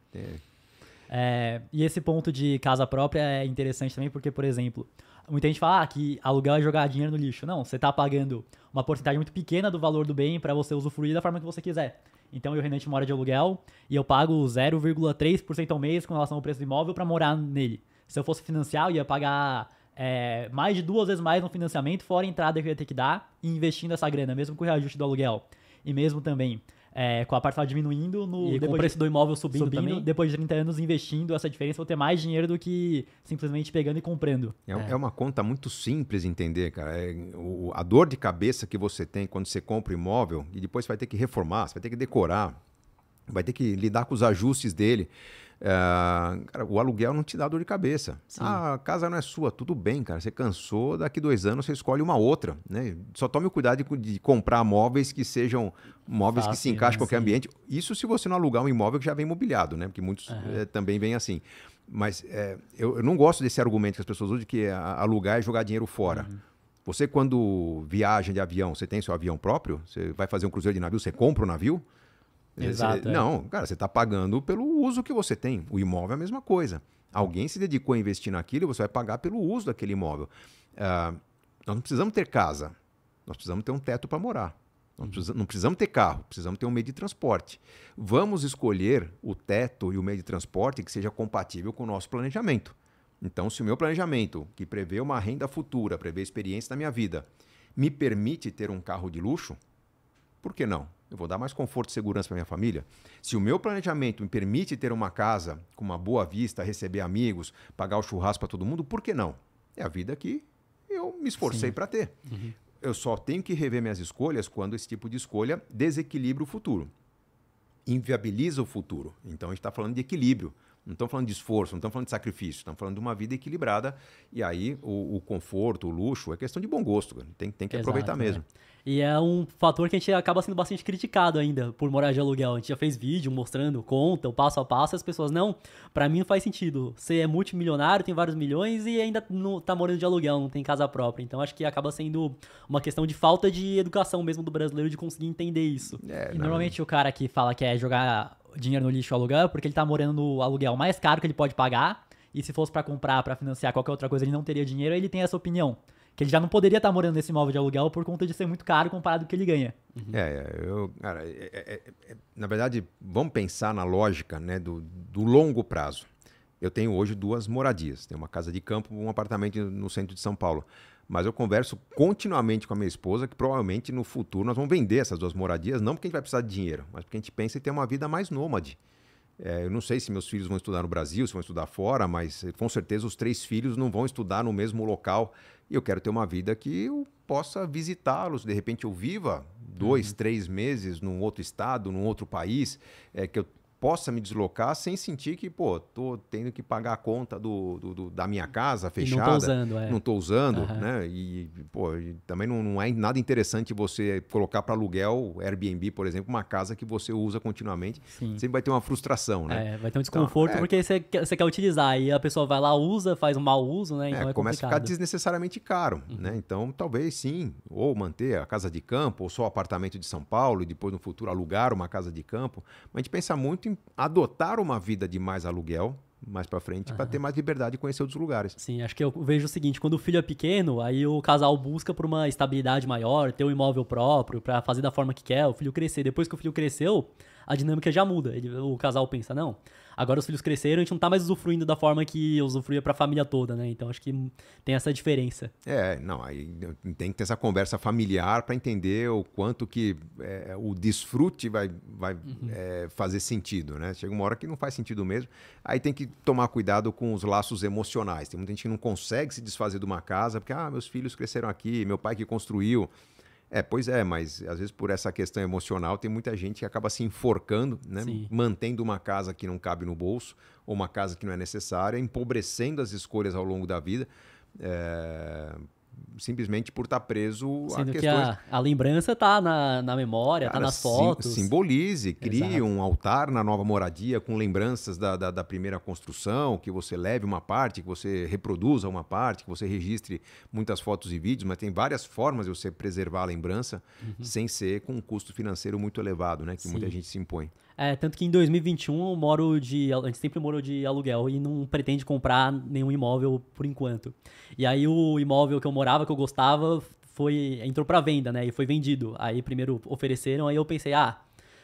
É, e esse ponto de casa própria é interessante também, porque, por exemplo, muita gente fala ah, que aluguel é jogar dinheiro no lixo. Não, você está pagando uma porcentagem muito pequena do valor do bem para você usufruir da forma que você quiser. Então eu e o Renan mora de aluguel e eu pago 0,3% ao mês com relação ao preço do imóvel para morar nele. Se eu fosse financiar, eu ia pagar é, mais de duas vezes mais no financiamento, fora a entrada que eu ia ter que dar, e investindo essa grana, mesmo com o reajuste do aluguel. E mesmo também é, com a parcela diminuindo, no, e depois o preço do imóvel subindo, subindo também. depois de 30 anos investindo essa diferença, vou ter mais dinheiro do que simplesmente pegando e comprando. É, é. é uma conta muito simples entender, cara. É, o, a dor de cabeça que você tem quando você compra imóvel e depois vai ter que reformar, você vai ter que decorar, vai ter que lidar com os ajustes dele. É, cara, o aluguel não te dá dor de cabeça. Sim. Ah, a casa não é sua, tudo bem, cara. Você cansou, daqui dois anos você escolhe uma outra. Né? Só tome o cuidado de, de comprar móveis que sejam móveis Fácil, que se né? encaixem em qualquer sim. ambiente. Isso se você não alugar um imóvel que já vem imobiliado, né? Porque muitos uhum. é, também vêm assim. Mas é, eu, eu, não gosto desse argumento que as pessoas usam de que eh, alugar é jogar dinheiro fora. Uhum. Você, quando viaja de avião, você tem seu avião próprio? Você vai fazer um cruzeiro de navio, você compra o um navio? Exato, é. não, cara, você está pagando pelo uso que você tem. O imóvel é a mesma coisa. Alguém se dedicou a investir naquilo, e você vai pagar pelo uso daquele imóvel. Uh, nós não precisamos ter casa, nós precisamos ter um teto para morar. Não uhum. precisamos, não precisamos ter carro, precisamos ter um meio de transporte. Vamos escolher o teto e o meio de transporte que seja compatível com o nosso planejamento. Então, se o meu planejamento, que prevê uma renda futura, prevê experiência na minha vida, me permite ter um carro de luxo, por que não? eu vou dar mais conforto e segurança para minha família? Se o meu planejamento me permite ter uma casa com uma boa vista, receber amigos, pagar o churrasco para todo mundo, por que não? É a vida que eu me esforcei para ter. Uhum. Eu só tenho que rever minhas escolhas quando esse tipo de escolha desequilibra o futuro, inviabiliza o futuro. Então a gente está falando de equilíbrio. Não estamos falando de esforço, não estamos falando de sacrifício, estamos falando de uma vida equilibrada. E aí o, o conforto, o luxo, é questão de bom gosto. Cara. Tem, tem que Exato, aproveitar é. mesmo. E é um fator que a gente acaba sendo bastante criticado ainda por morar de aluguel. A gente já fez vídeo mostrando conta, o passo a passo, e as pessoas, não, para mim não faz sentido. Você é multimilionário, tem vários milhões e ainda não tá morando de aluguel, não tem casa própria. Então acho que acaba sendo uma questão de falta de educação mesmo do brasileiro de conseguir entender isso. É, e não... normalmente o cara que fala que é jogar dinheiro no lixo aluguel porque ele tá morando no aluguel mais caro que ele pode pagar. E se fosse para comprar, para financiar qualquer outra coisa, ele não teria dinheiro. Ele tem essa opinião. Que ele já não poderia estar tá morando nesse imóvel de aluguel por conta de ser muito caro comparado com o que ele ganha. Uhum. É, é eu, cara, é é, é, é, na verdade, vamos pensar na lógica né, do, do longo prazo. Eu tenho hoje duas moradias. Tenho uma casa de campo um apartamento no centro de São Paulo mas eu converso continuamente com a minha esposa que provavelmente no futuro nós vamos vender essas duas moradias, não porque a gente vai precisar de dinheiro, mas porque a gente pensa em ter uma vida mais nômade. É, eu não sei se meus filhos vão estudar no Brasil, se vão estudar fora, mas com certeza os três filhos não vão estudar no mesmo local. E eu quero ter uma vida que eu possa visitá-los. De repente eu viva dois, uhum. três meses num outro estado, num outro país, é, que eu possa me deslocar sem sentir que, pô, tô tendo que pagar a conta do, do, do da minha casa fechada. E não tô usando, é. Não tô usando, uhum. né? E, pô, também não, não é nada interessante você colocar para aluguel, Airbnb, por exemplo, uma casa que você usa continuamente. Sim. Sempre vai ter uma frustração, né? É, vai ter um então, desconforto então, é... porque você quer, você quer utilizar. E a pessoa vai lá, usa, faz um mau uso, né? É, então é, é começa complicado. a ficar desnecessariamente caro, uhum. né? Então, talvez sim, ou manter a casa de campo, ou só o apartamento de São Paulo, e depois no futuro alugar uma casa de campo. Mas a gente pensa muito em adotar uma vida de mais aluguel mais para frente uhum. para ter mais liberdade e conhecer outros lugares. Sim, acho que eu vejo o seguinte, quando o filho é pequeno, aí o casal busca por uma estabilidade maior, ter um imóvel próprio, para fazer da forma que quer, o filho crescer. Depois que o filho cresceu, a dinâmica já muda. Ele, o casal pensa, não, agora os filhos cresceram, a gente não tá mais usufruindo da forma que usufruía pra família toda, né? Então acho que tem essa diferença. É, não, aí tem que ter essa conversa familiar para entender o quanto que é, o desfrute vai, vai uhum. é, fazer sentido, né? Chega uma hora que não faz sentido mesmo. Aí tem que tomar cuidado com os laços emocionais. Tem muita gente que não consegue se desfazer de uma casa porque, ah, meus filhos cresceram aqui, meu pai que construiu. É, pois é, mas às vezes por essa questão emocional tem muita gente que acaba se enforcando, né? Sim. mantendo uma casa que não cabe no bolso, ou uma casa que não é necessária, empobrecendo as escolhas ao longo da vida. É, simplesmente por estar tá preso a questões... Que a, a lembrança está na, na memória, está nas sim, fotos. Simbolize, crie Exato. um altar na nova moradia com lembranças da, da, da, primeira construção, que você leve uma parte, que você reproduza uma parte, que você registre muitas fotos e vídeos, mas tem várias formas de você preservar a lembrança uhum. sem ser com um custo financeiro muito elevado, né? Que sim. muita gente se impõe. É, tanto que em 2021 eu moro de. A gente sempre morou de aluguel e não pretende comprar nenhum imóvel por enquanto. E aí o imóvel que eu morava, que eu gostava, foi entrou para venda, né? E foi vendido. Aí primeiro ofereceram, aí eu pensei, ah,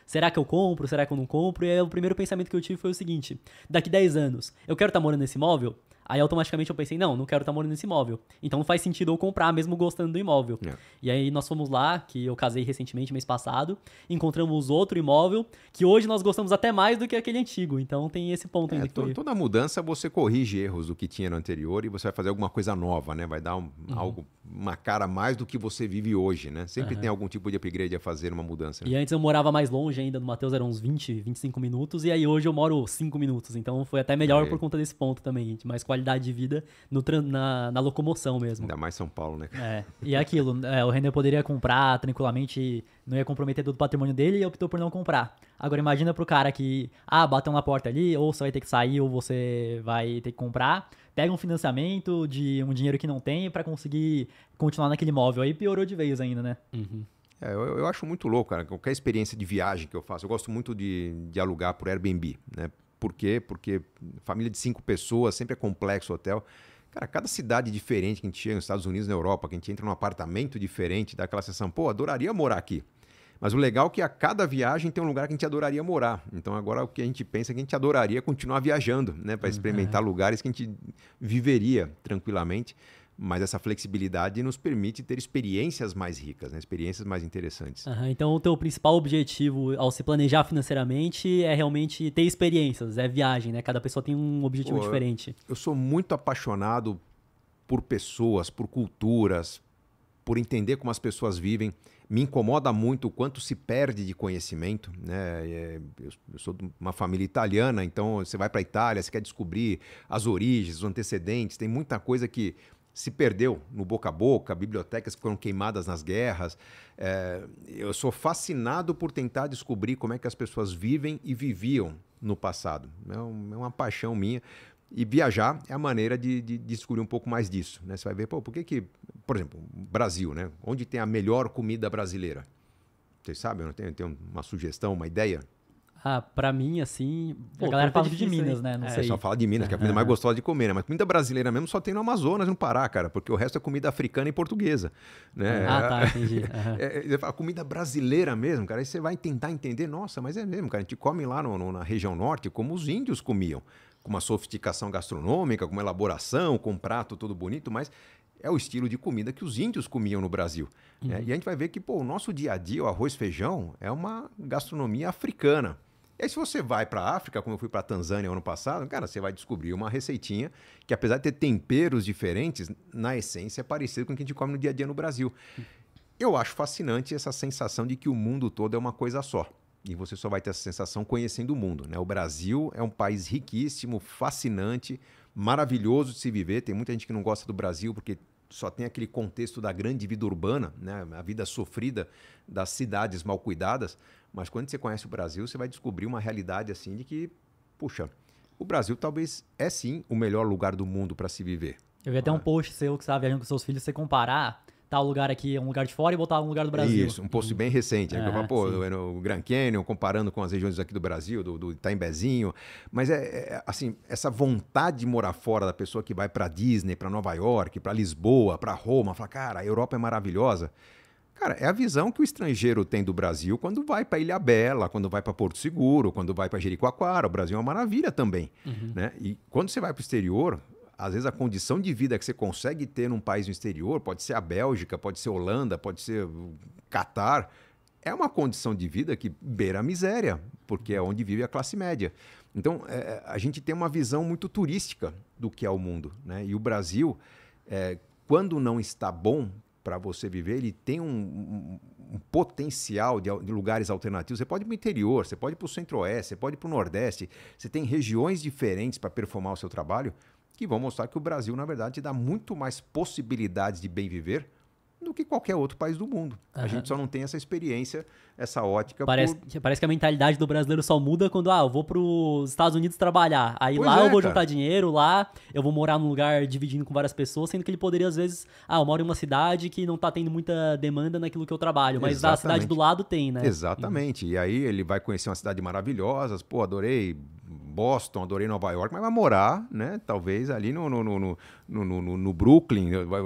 será que eu compro? Será que eu não compro? E aí o primeiro pensamento que eu tive foi o seguinte: daqui 10 anos, eu quero estar tá morando nesse imóvel? Aí automaticamente eu pensei, não, não quero estar morando nesse imóvel. Então não faz sentido eu comprar, mesmo gostando do imóvel. É. E aí nós fomos lá, que eu casei recentemente, mês passado, encontramos outro imóvel, que hoje nós gostamos até mais do que aquele antigo. Então tem esse ponto ainda. É, to, toda mudança você corrige erros do que tinha no anterior e você vai fazer alguma coisa nova, né? Vai dar um, uhum. algo, uma cara mais do que você vive hoje, né? Sempre uhum. tem algum tipo de upgrade a fazer numa mudança. Né? E antes eu morava mais longe ainda, no Matheus eram uns 20, 25 minutos, e aí hoje eu moro 5 minutos. Então foi até melhor por conta desse ponto também, de mais qualidade qualidade de vida no, na, na, locomoção mesmo. Ainda mais São Paulo, né? É, e é aquilo, é, o render poderia comprar tranquilamente, não ia comprometer todo o patrimônio dele e optou por não comprar. Agora imagina pro cara que, ah, batam na porta ali, ou você vai ter que sair, ou você vai ter que comprar, pega um financiamento de um dinheiro que não tem para conseguir continuar naquele imóvel. Aí piorou de vez ainda, né? Uhum. É, eu, eu, acho muito louco, cara. Qualquer experiência de viagem que eu faço, eu gosto muito de, de alugar por Airbnb, né? Por quê? Porque família de cinco pessoas, sempre é complexo o hotel. Cara, cada cidade diferente que a gente chega nos Estados Unidos, na Europa, que a gente entra num apartamento diferente, dá aquela sensação, pô, adoraria morar aqui. Mas o legal é que a cada viagem tem um lugar que a gente adoraria morar. Então agora o que a gente pensa é que a gente adoraria continuar viajando, né? Para experimentar uhum. lugares que a gente viveria tranquilamente mas essa flexibilidade nos permite ter experiências mais ricas, né? experiências mais interessantes. Uhum, então, o teu principal objetivo ao se planejar financeiramente é realmente ter experiências, é viagem, né? Cada pessoa tem um objetivo Pô, diferente. Eu sou muito apaixonado por pessoas, por culturas, por entender como as pessoas vivem. Me incomoda muito o quanto se perde de conhecimento. Né? É, eu sou de uma família italiana, então você vai para a Itália, você quer descobrir as origens, os antecedentes, tem muita coisa que se perdeu no boca a boca, bibliotecas que foram queimadas nas guerras. É, eu sou fascinado por tentar descobrir como é que as pessoas vivem e viviam no passado. É, um, é uma paixão minha. E viajar é a maneira de, de, de, descobrir um pouco mais disso. Né? Você vai ver, pô, por que que... Por exemplo, Brasil, né? Onde tem a melhor comida brasileira? Vocês sabem, eu tenho, tenho uma sugestão, uma ideia? Ah, pra mim, assim. Pô, a então galera fala de Minas, né? Não é, sei. Só fala de Minas, que é a comida é. mais gostosa de comer, né? Mas comida brasileira mesmo só tem no Amazonas, no Pará, cara, porque o resto é comida africana e portuguesa. Né? Ah, tá, entendi. Uhum. É, é a comida brasileira mesmo, cara, aí você vai tentar entender, nossa, mas é mesmo, cara. A gente come lá no, no, na região norte como os índios comiam, com uma sofisticação gastronômica, com uma elaboração, com um prato todo bonito, mas é o estilo de comida que os índios comiam no Brasil. Né? Uhum. E a gente vai ver que pô, o nosso dia a dia, o arroz feijão, é uma gastronomia africana. E aí, se você vai para a África, como eu fui para a Tanzânia ano passado, cara, você vai descobrir uma receitinha que, apesar de ter temperos diferentes, na essência é parecido com o que a gente come no dia a dia no Brasil. Eu acho fascinante essa sensação de que o mundo todo é uma coisa só. E você só vai ter essa sensação conhecendo o mundo. Né? O Brasil é um país riquíssimo, fascinante, maravilhoso de se viver. Tem muita gente que não gosta do Brasil porque só tem aquele contexto da grande vida urbana, né? a vida sofrida das cidades mal cuidadas. Mas quando você conhece o Brasil, você vai descobrir uma realidade assim de que, puxa, o Brasil talvez é sim o melhor lugar do mundo para se viver. Eu vi até é? um post seu que estava viajando com seus filhos, você comparar tal tá lugar aqui é um lugar de fora e botar um lugar do Brasil. Isso, um post bem recente. Né, é, falo, Pô, o Grand Canyon, comparando com as regiões aqui do Brasil, do, do Itaimbezinho. Mas é, é, assim, essa vontade de morar fora da pessoa que vai para Disney, para Nova York, para Lisboa, para Roma, fala, cara, a Europa é maravilhosa. Cara, é a visão que o estrangeiro tem do Brasil quando vai para Ilha Bela, quando vai para Porto Seguro, quando vai para Jericoacoara. O Brasil é uma maravilha também. Uhum. Né? E quando você vai para o exterior, às vezes a condição de vida que você consegue ter num país no exterior, pode ser a Bélgica, pode ser a Holanda, pode ser Catar, é uma condição de vida que beira a miséria, porque é onde vive a classe média. Então, é, é, a gente tem uma visão muito turística do que é o mundo. Né? E o Brasil, é, quando não está bom, para você viver, ele tem um, um, um potencial de, de, lugares alternativos. Você pode ir para o interior, você pode ir para o centro-oeste, você pode ir para o nordeste. Você tem regiões diferentes para performar o seu trabalho que vão mostrar que o Brasil, na verdade, dá muito mais possibilidades de bem viver do que qualquer outro país do mundo. Uhum. A gente só não tem essa experiência, essa ótica. Parece, por... parece que a mentalidade do brasileiro só muda quando, ah, eu vou para os Estados Unidos trabalhar. Aí pois lá é, eu vou cara. juntar dinheiro, lá eu vou morar num lugar dividindo com várias pessoas, sendo que ele poderia, às vezes, ah, eu moro em uma cidade que não está tendo muita demanda naquilo que eu trabalho, mas Exatamente. a cidade do lado tem, né? Exatamente. E aí ele vai conhecer uma cidade maravilhosa, pô, adorei Boston, adorei Nova York, mas vai morar, né? Talvez ali no, no, no, no, no Brooklyn, vai,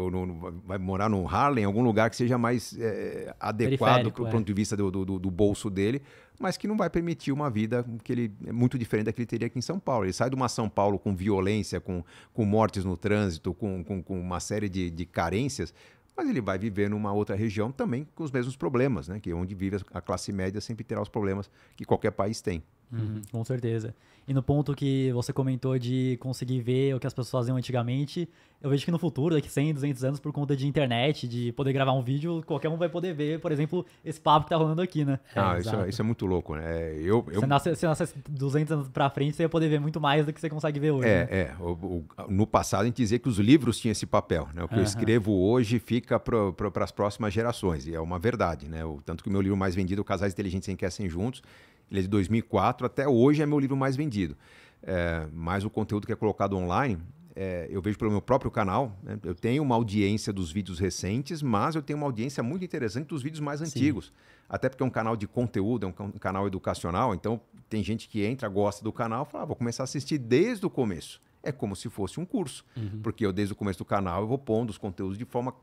vai, morar no Harlem, algum lugar que seja mais é, adequado do é. ponto de vista do, do, do, bolso dele, mas que não vai permitir uma vida que ele é muito diferente da que ele teria aqui em São Paulo. Ele sai de uma São Paulo com violência, com, com mortes no trânsito, com, com, com uma série de, de carências mas ele vai viver numa outra região também com os mesmos problemas, né? Que é onde vive a classe média sempre terá os problemas que qualquer país tem. Uhum, com certeza. E no ponto que você comentou de conseguir ver o que as pessoas faziam antigamente, eu vejo que no futuro, daqui 100, 200 anos, por conta de internet, de poder gravar um vídeo, qualquer um vai poder ver, por exemplo, esse papo que tá rolando aqui, né? Ah, é, isso, é, isso, é, muito louco, né? É, eu, eu... Se, nasce, se nasce 200 anos pra frente, você ia poder ver muito mais do que você consegue ver hoje. É, né? é. O, o, no passado, a gente dizia que os livros tinham esse papel, né? O que uhum. eu escrevo hoje fica para as próximas gerações, e é uma verdade, né? O, tanto que o meu livro mais vendido, Casais Inteligentes Enriquecem Juntos, ele é de 2004, até hoje é meu livro mais vendido. É, mas o conteúdo que é colocado online, é, eu vejo pelo meu próprio canal. Né? Eu tenho uma audiência dos vídeos recentes, mas eu tenho uma audiência muito interessante dos vídeos mais antigos. Sim. Até porque é um canal de conteúdo, é um canal educacional. Então, tem gente que entra, gosta do canal, fala, ah, vou começar a assistir desde o começo. É como se fosse um curso, uhum. porque eu, desde o começo do canal, eu vou pondo os conteúdos de forma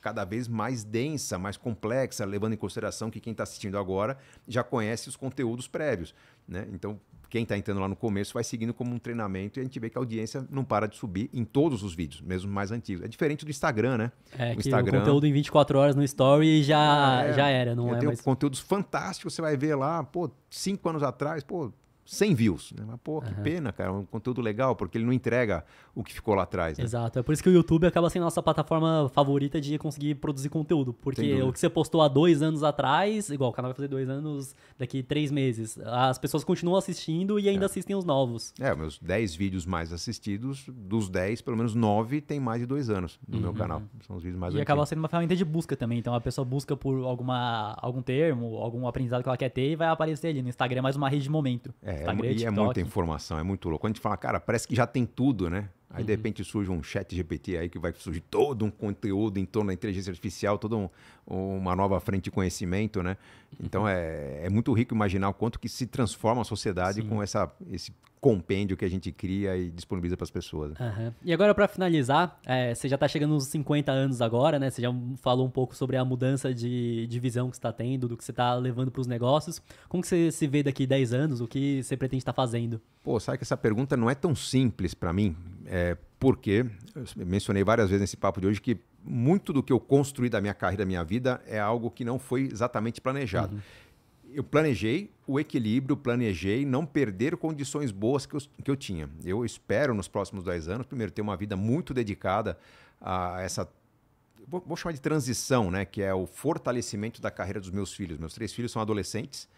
cada vez mais densa, mais complexa, levando em consideração que quem está assistindo agora já conhece os conteúdos prévios. Né? Então, quem está entrando lá no começo vai seguindo como um treinamento e a gente vê que a audiência não para de subir em todos os vídeos, mesmo mais antigos. É diferente do Instagram, né? É, o que Instagram... o conteúdo em 24 horas no Story já, é, já era, não é? Tem conteúdos fantásticos, você vai ver lá, pô, cinco anos atrás, pô, 100 views. Né? Mas, pô, que uhum. pena, cara. É um conteúdo legal, porque ele não entrega o que ficou lá atrás. Né? Exato. É por isso que o YouTube acaba sendo a nossa plataforma favorita de conseguir produzir conteúdo. Porque o que você postou há dois anos atrás, igual o canal vai fazer dois anos daqui três meses, as pessoas continuam assistindo e ainda é. assistem os novos. É, meus 10 vídeos mais assistidos, dos 10, pelo menos 9 tem mais de dois anos no uhum. meu canal. São os vídeos mais E antigos. acaba sendo uma ferramenta de busca também. Então a pessoa busca por alguma, algum termo, algum aprendizado que ela quer ter e vai aparecer ali. No Instagram é mais uma rede de momento. É. É, é, e é TikTok. muita informação, é muito louco. Quando a gente fala, cara, parece que já tem tudo, né? Aí, uhum. de repente, surge um chat GPT aí que vai surgir todo um conteúdo em torno da inteligência artificial, toda um, uma nova frente de conhecimento, né? Então, uhum. é, é muito rico imaginar o quanto que se transforma a sociedade Sim. com essa, esse compêndio que a gente cria e disponibiliza para as pessoas. Uhum. E agora, para finalizar, é, você já está chegando nos 50 anos agora, né? Você já falou um pouco sobre a mudança de, de visão que você está tendo, do que você está levando para os negócios. Como que você se vê daqui 10 anos? O que você pretende estar tá fazendo? Pô, sabe que essa pergunta não é tão simples para mim é, porque, eu mencionei várias vezes nesse papo de hoje que muito do que eu construí da minha carreira, da minha vida, é algo que não foi exatamente planejado. Uhum. Eu planejei o equilíbrio, planejei não perder condições boas que eu, que eu tinha. Eu espero, nos próximos 10 anos, primeiro, ter uma vida muito dedicada a essa vou chamar de transição, né? Que é o fortalecimento da carreira dos meus filhos. Meus três filhos são adolescentes.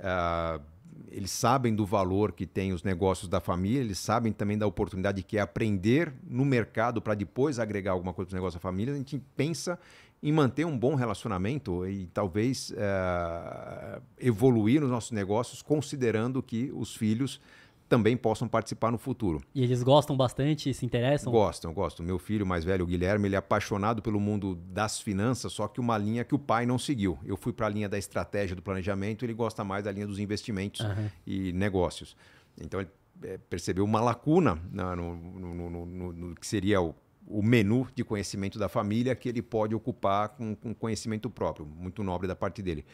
Uh, eles sabem do valor que tem os negócios da família, eles sabem também da oportunidade que é aprender no mercado para depois agregar alguma coisa para os negócios da família. A gente pensa em manter um bom relacionamento e talvez eh, evoluir nos nossos negócios, considerando que os filhos também possam participar no futuro. E eles gostam bastante, se interessam? Gostam, gostam. Meu filho mais velho, o Guilherme, ele é apaixonado pelo mundo das finanças, só que uma linha que o pai não seguiu. Eu fui para a linha da estratégia do planejamento, ele gosta mais da linha dos investimentos uhum. e negócios. Então ele é, percebeu uma lacuna na, no, no, no, no, que seria o, o, menu de conhecimento da família que ele pode ocupar com, com conhecimento próprio, muito nobre da parte dele.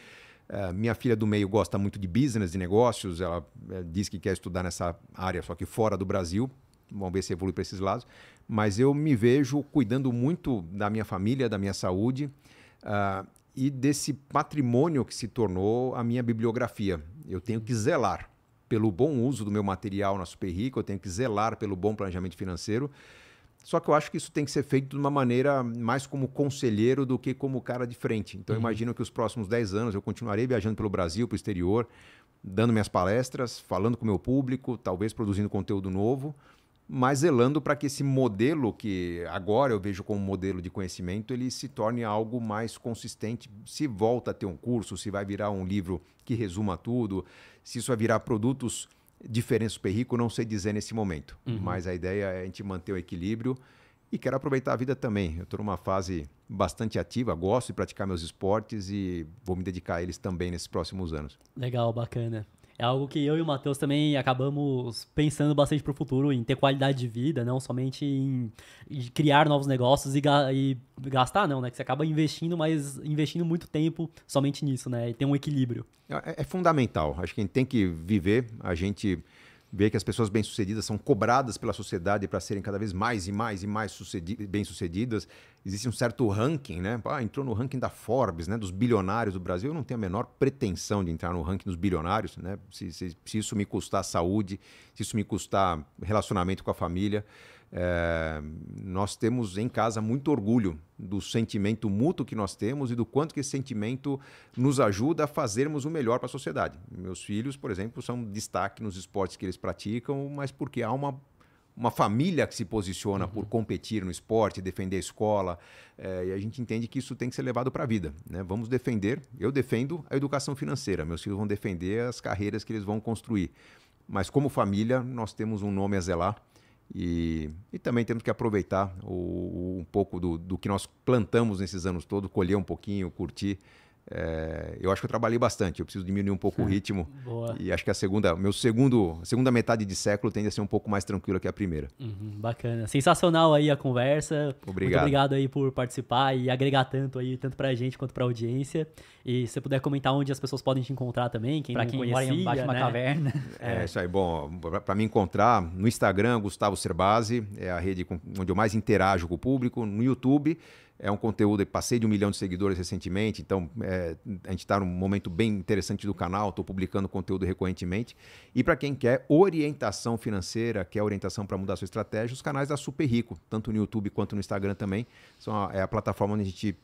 É, minha filha do meio gosta muito de business, de negócios, ela é, diz que quer estudar nessa área, só que fora do Brasil. Vamos ver se evolui para esses lados. Mas eu me vejo cuidando muito da minha família, da minha saúde uh, e desse patrimônio que se tornou a minha bibliografia. Eu tenho que zelar pelo bom uso do meu material na Super Rico, eu tenho que zelar pelo bom planejamento financeiro só que eu acho que isso tem que ser feito de uma maneira mais como conselheiro do que como cara de frente. Então, uhum. eu imagino que os próximos 10 anos eu continuarei viajando pelo Brasil, para o exterior, dando minhas palestras, falando com o meu público, talvez produzindo conteúdo novo, mas zelando para que esse modelo que agora eu vejo como modelo de conhecimento, ele se torne algo mais consistente, se volta a ter um curso, se vai virar um livro que resuma tudo, se isso vai virar produtos Diferença do perrico, não sei dizer nesse momento, uhum. mas a ideia é a gente manter o equilíbrio e quero aproveitar a vida também. Eu estou numa fase bastante ativa, gosto de praticar meus esportes e vou me dedicar a eles também nesses próximos anos. Legal, bacana é algo que eu e o Matheus também acabamos pensando bastante para o futuro, em ter qualidade de vida, não somente em, em criar novos negócios e, ga e, gastar, não, né? Que você acaba investindo, mas investindo muito tempo somente nisso, né? E ter um equilíbrio. É, é fundamental. Acho que a gente tem que viver, a gente ver que as pessoas bem-sucedidas são cobradas pela sociedade para serem cada vez mais e mais e mais bem-sucedidas. Existe um certo ranking, né? Ah, entrou no ranking da Forbes, né? dos bilionários do Brasil. Eu não tenho a menor pretensão de entrar no ranking dos bilionários. Né? Se, se, se isso me custar saúde, se isso me custar relacionamento com a família. É, nós temos em casa muito orgulho do sentimento mútuo que nós temos e do quanto que esse sentimento nos ajuda a fazermos o melhor para a sociedade. Meus filhos, por exemplo, são destaque nos esportes que eles praticam, mas porque há uma uma família que se posiciona uhum. por competir no esporte, defender a escola, é, e a gente entende que isso tem que ser levado para a vida. Né? Vamos defender, eu defendo a educação financeira, meus filhos vão defender as carreiras que eles vão construir. Mas como família, nós temos um nome a zelar e, e também temos que aproveitar o, o, um pouco do, do que nós plantamos nesses anos todos, colher um pouquinho, curtir é, eu acho que eu trabalhei bastante, eu preciso diminuir um pouco o ritmo. Boa. E acho que a segunda, meu segundo, segunda metade de século tende a ser um pouco mais tranquila que a primeira. Uhum, bacana. Sensacional aí a conversa. Obrigado. Muito obrigado aí por participar e agregar tanto aí, tanto pra gente quanto pra audiência. E se você puder comentar onde as pessoas podem te encontrar também, quem pra quem conhecia, mora embaixo de né? uma caverna. É, é, isso aí. Bom, pra, pra me encontrar no Instagram, Gustavo Serbase é a rede com, onde eu mais interajo com o público, no YouTube. É um conteúdo, passei de um milhão de seguidores recentemente, então é, a gente está num momento bem interessante do canal, estou publicando conteúdo recorrentemente. E para quem quer orientação financeira, quer orientação para mudar sua estratégia, os canais da Super Rico, tanto no YouTube quanto no Instagram também, são a, é a plataforma onde a gente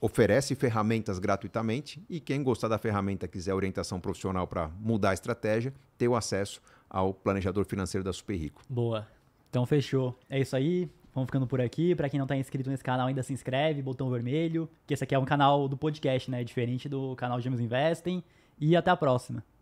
oferece ferramentas gratuitamente e quem gostar da ferramenta quiser orientação profissional para mudar a estratégia, tem o acesso ao planejador financeiro da Super Rico. Boa. Então fechou. É isso aí. Vamos ficando por aqui. Para quem não tá inscrito nesse canal, ainda se inscreve, botão vermelho, que esse aqui é um canal do podcast, né? Diferente do canal Gêmeos Investem. E até a próxima.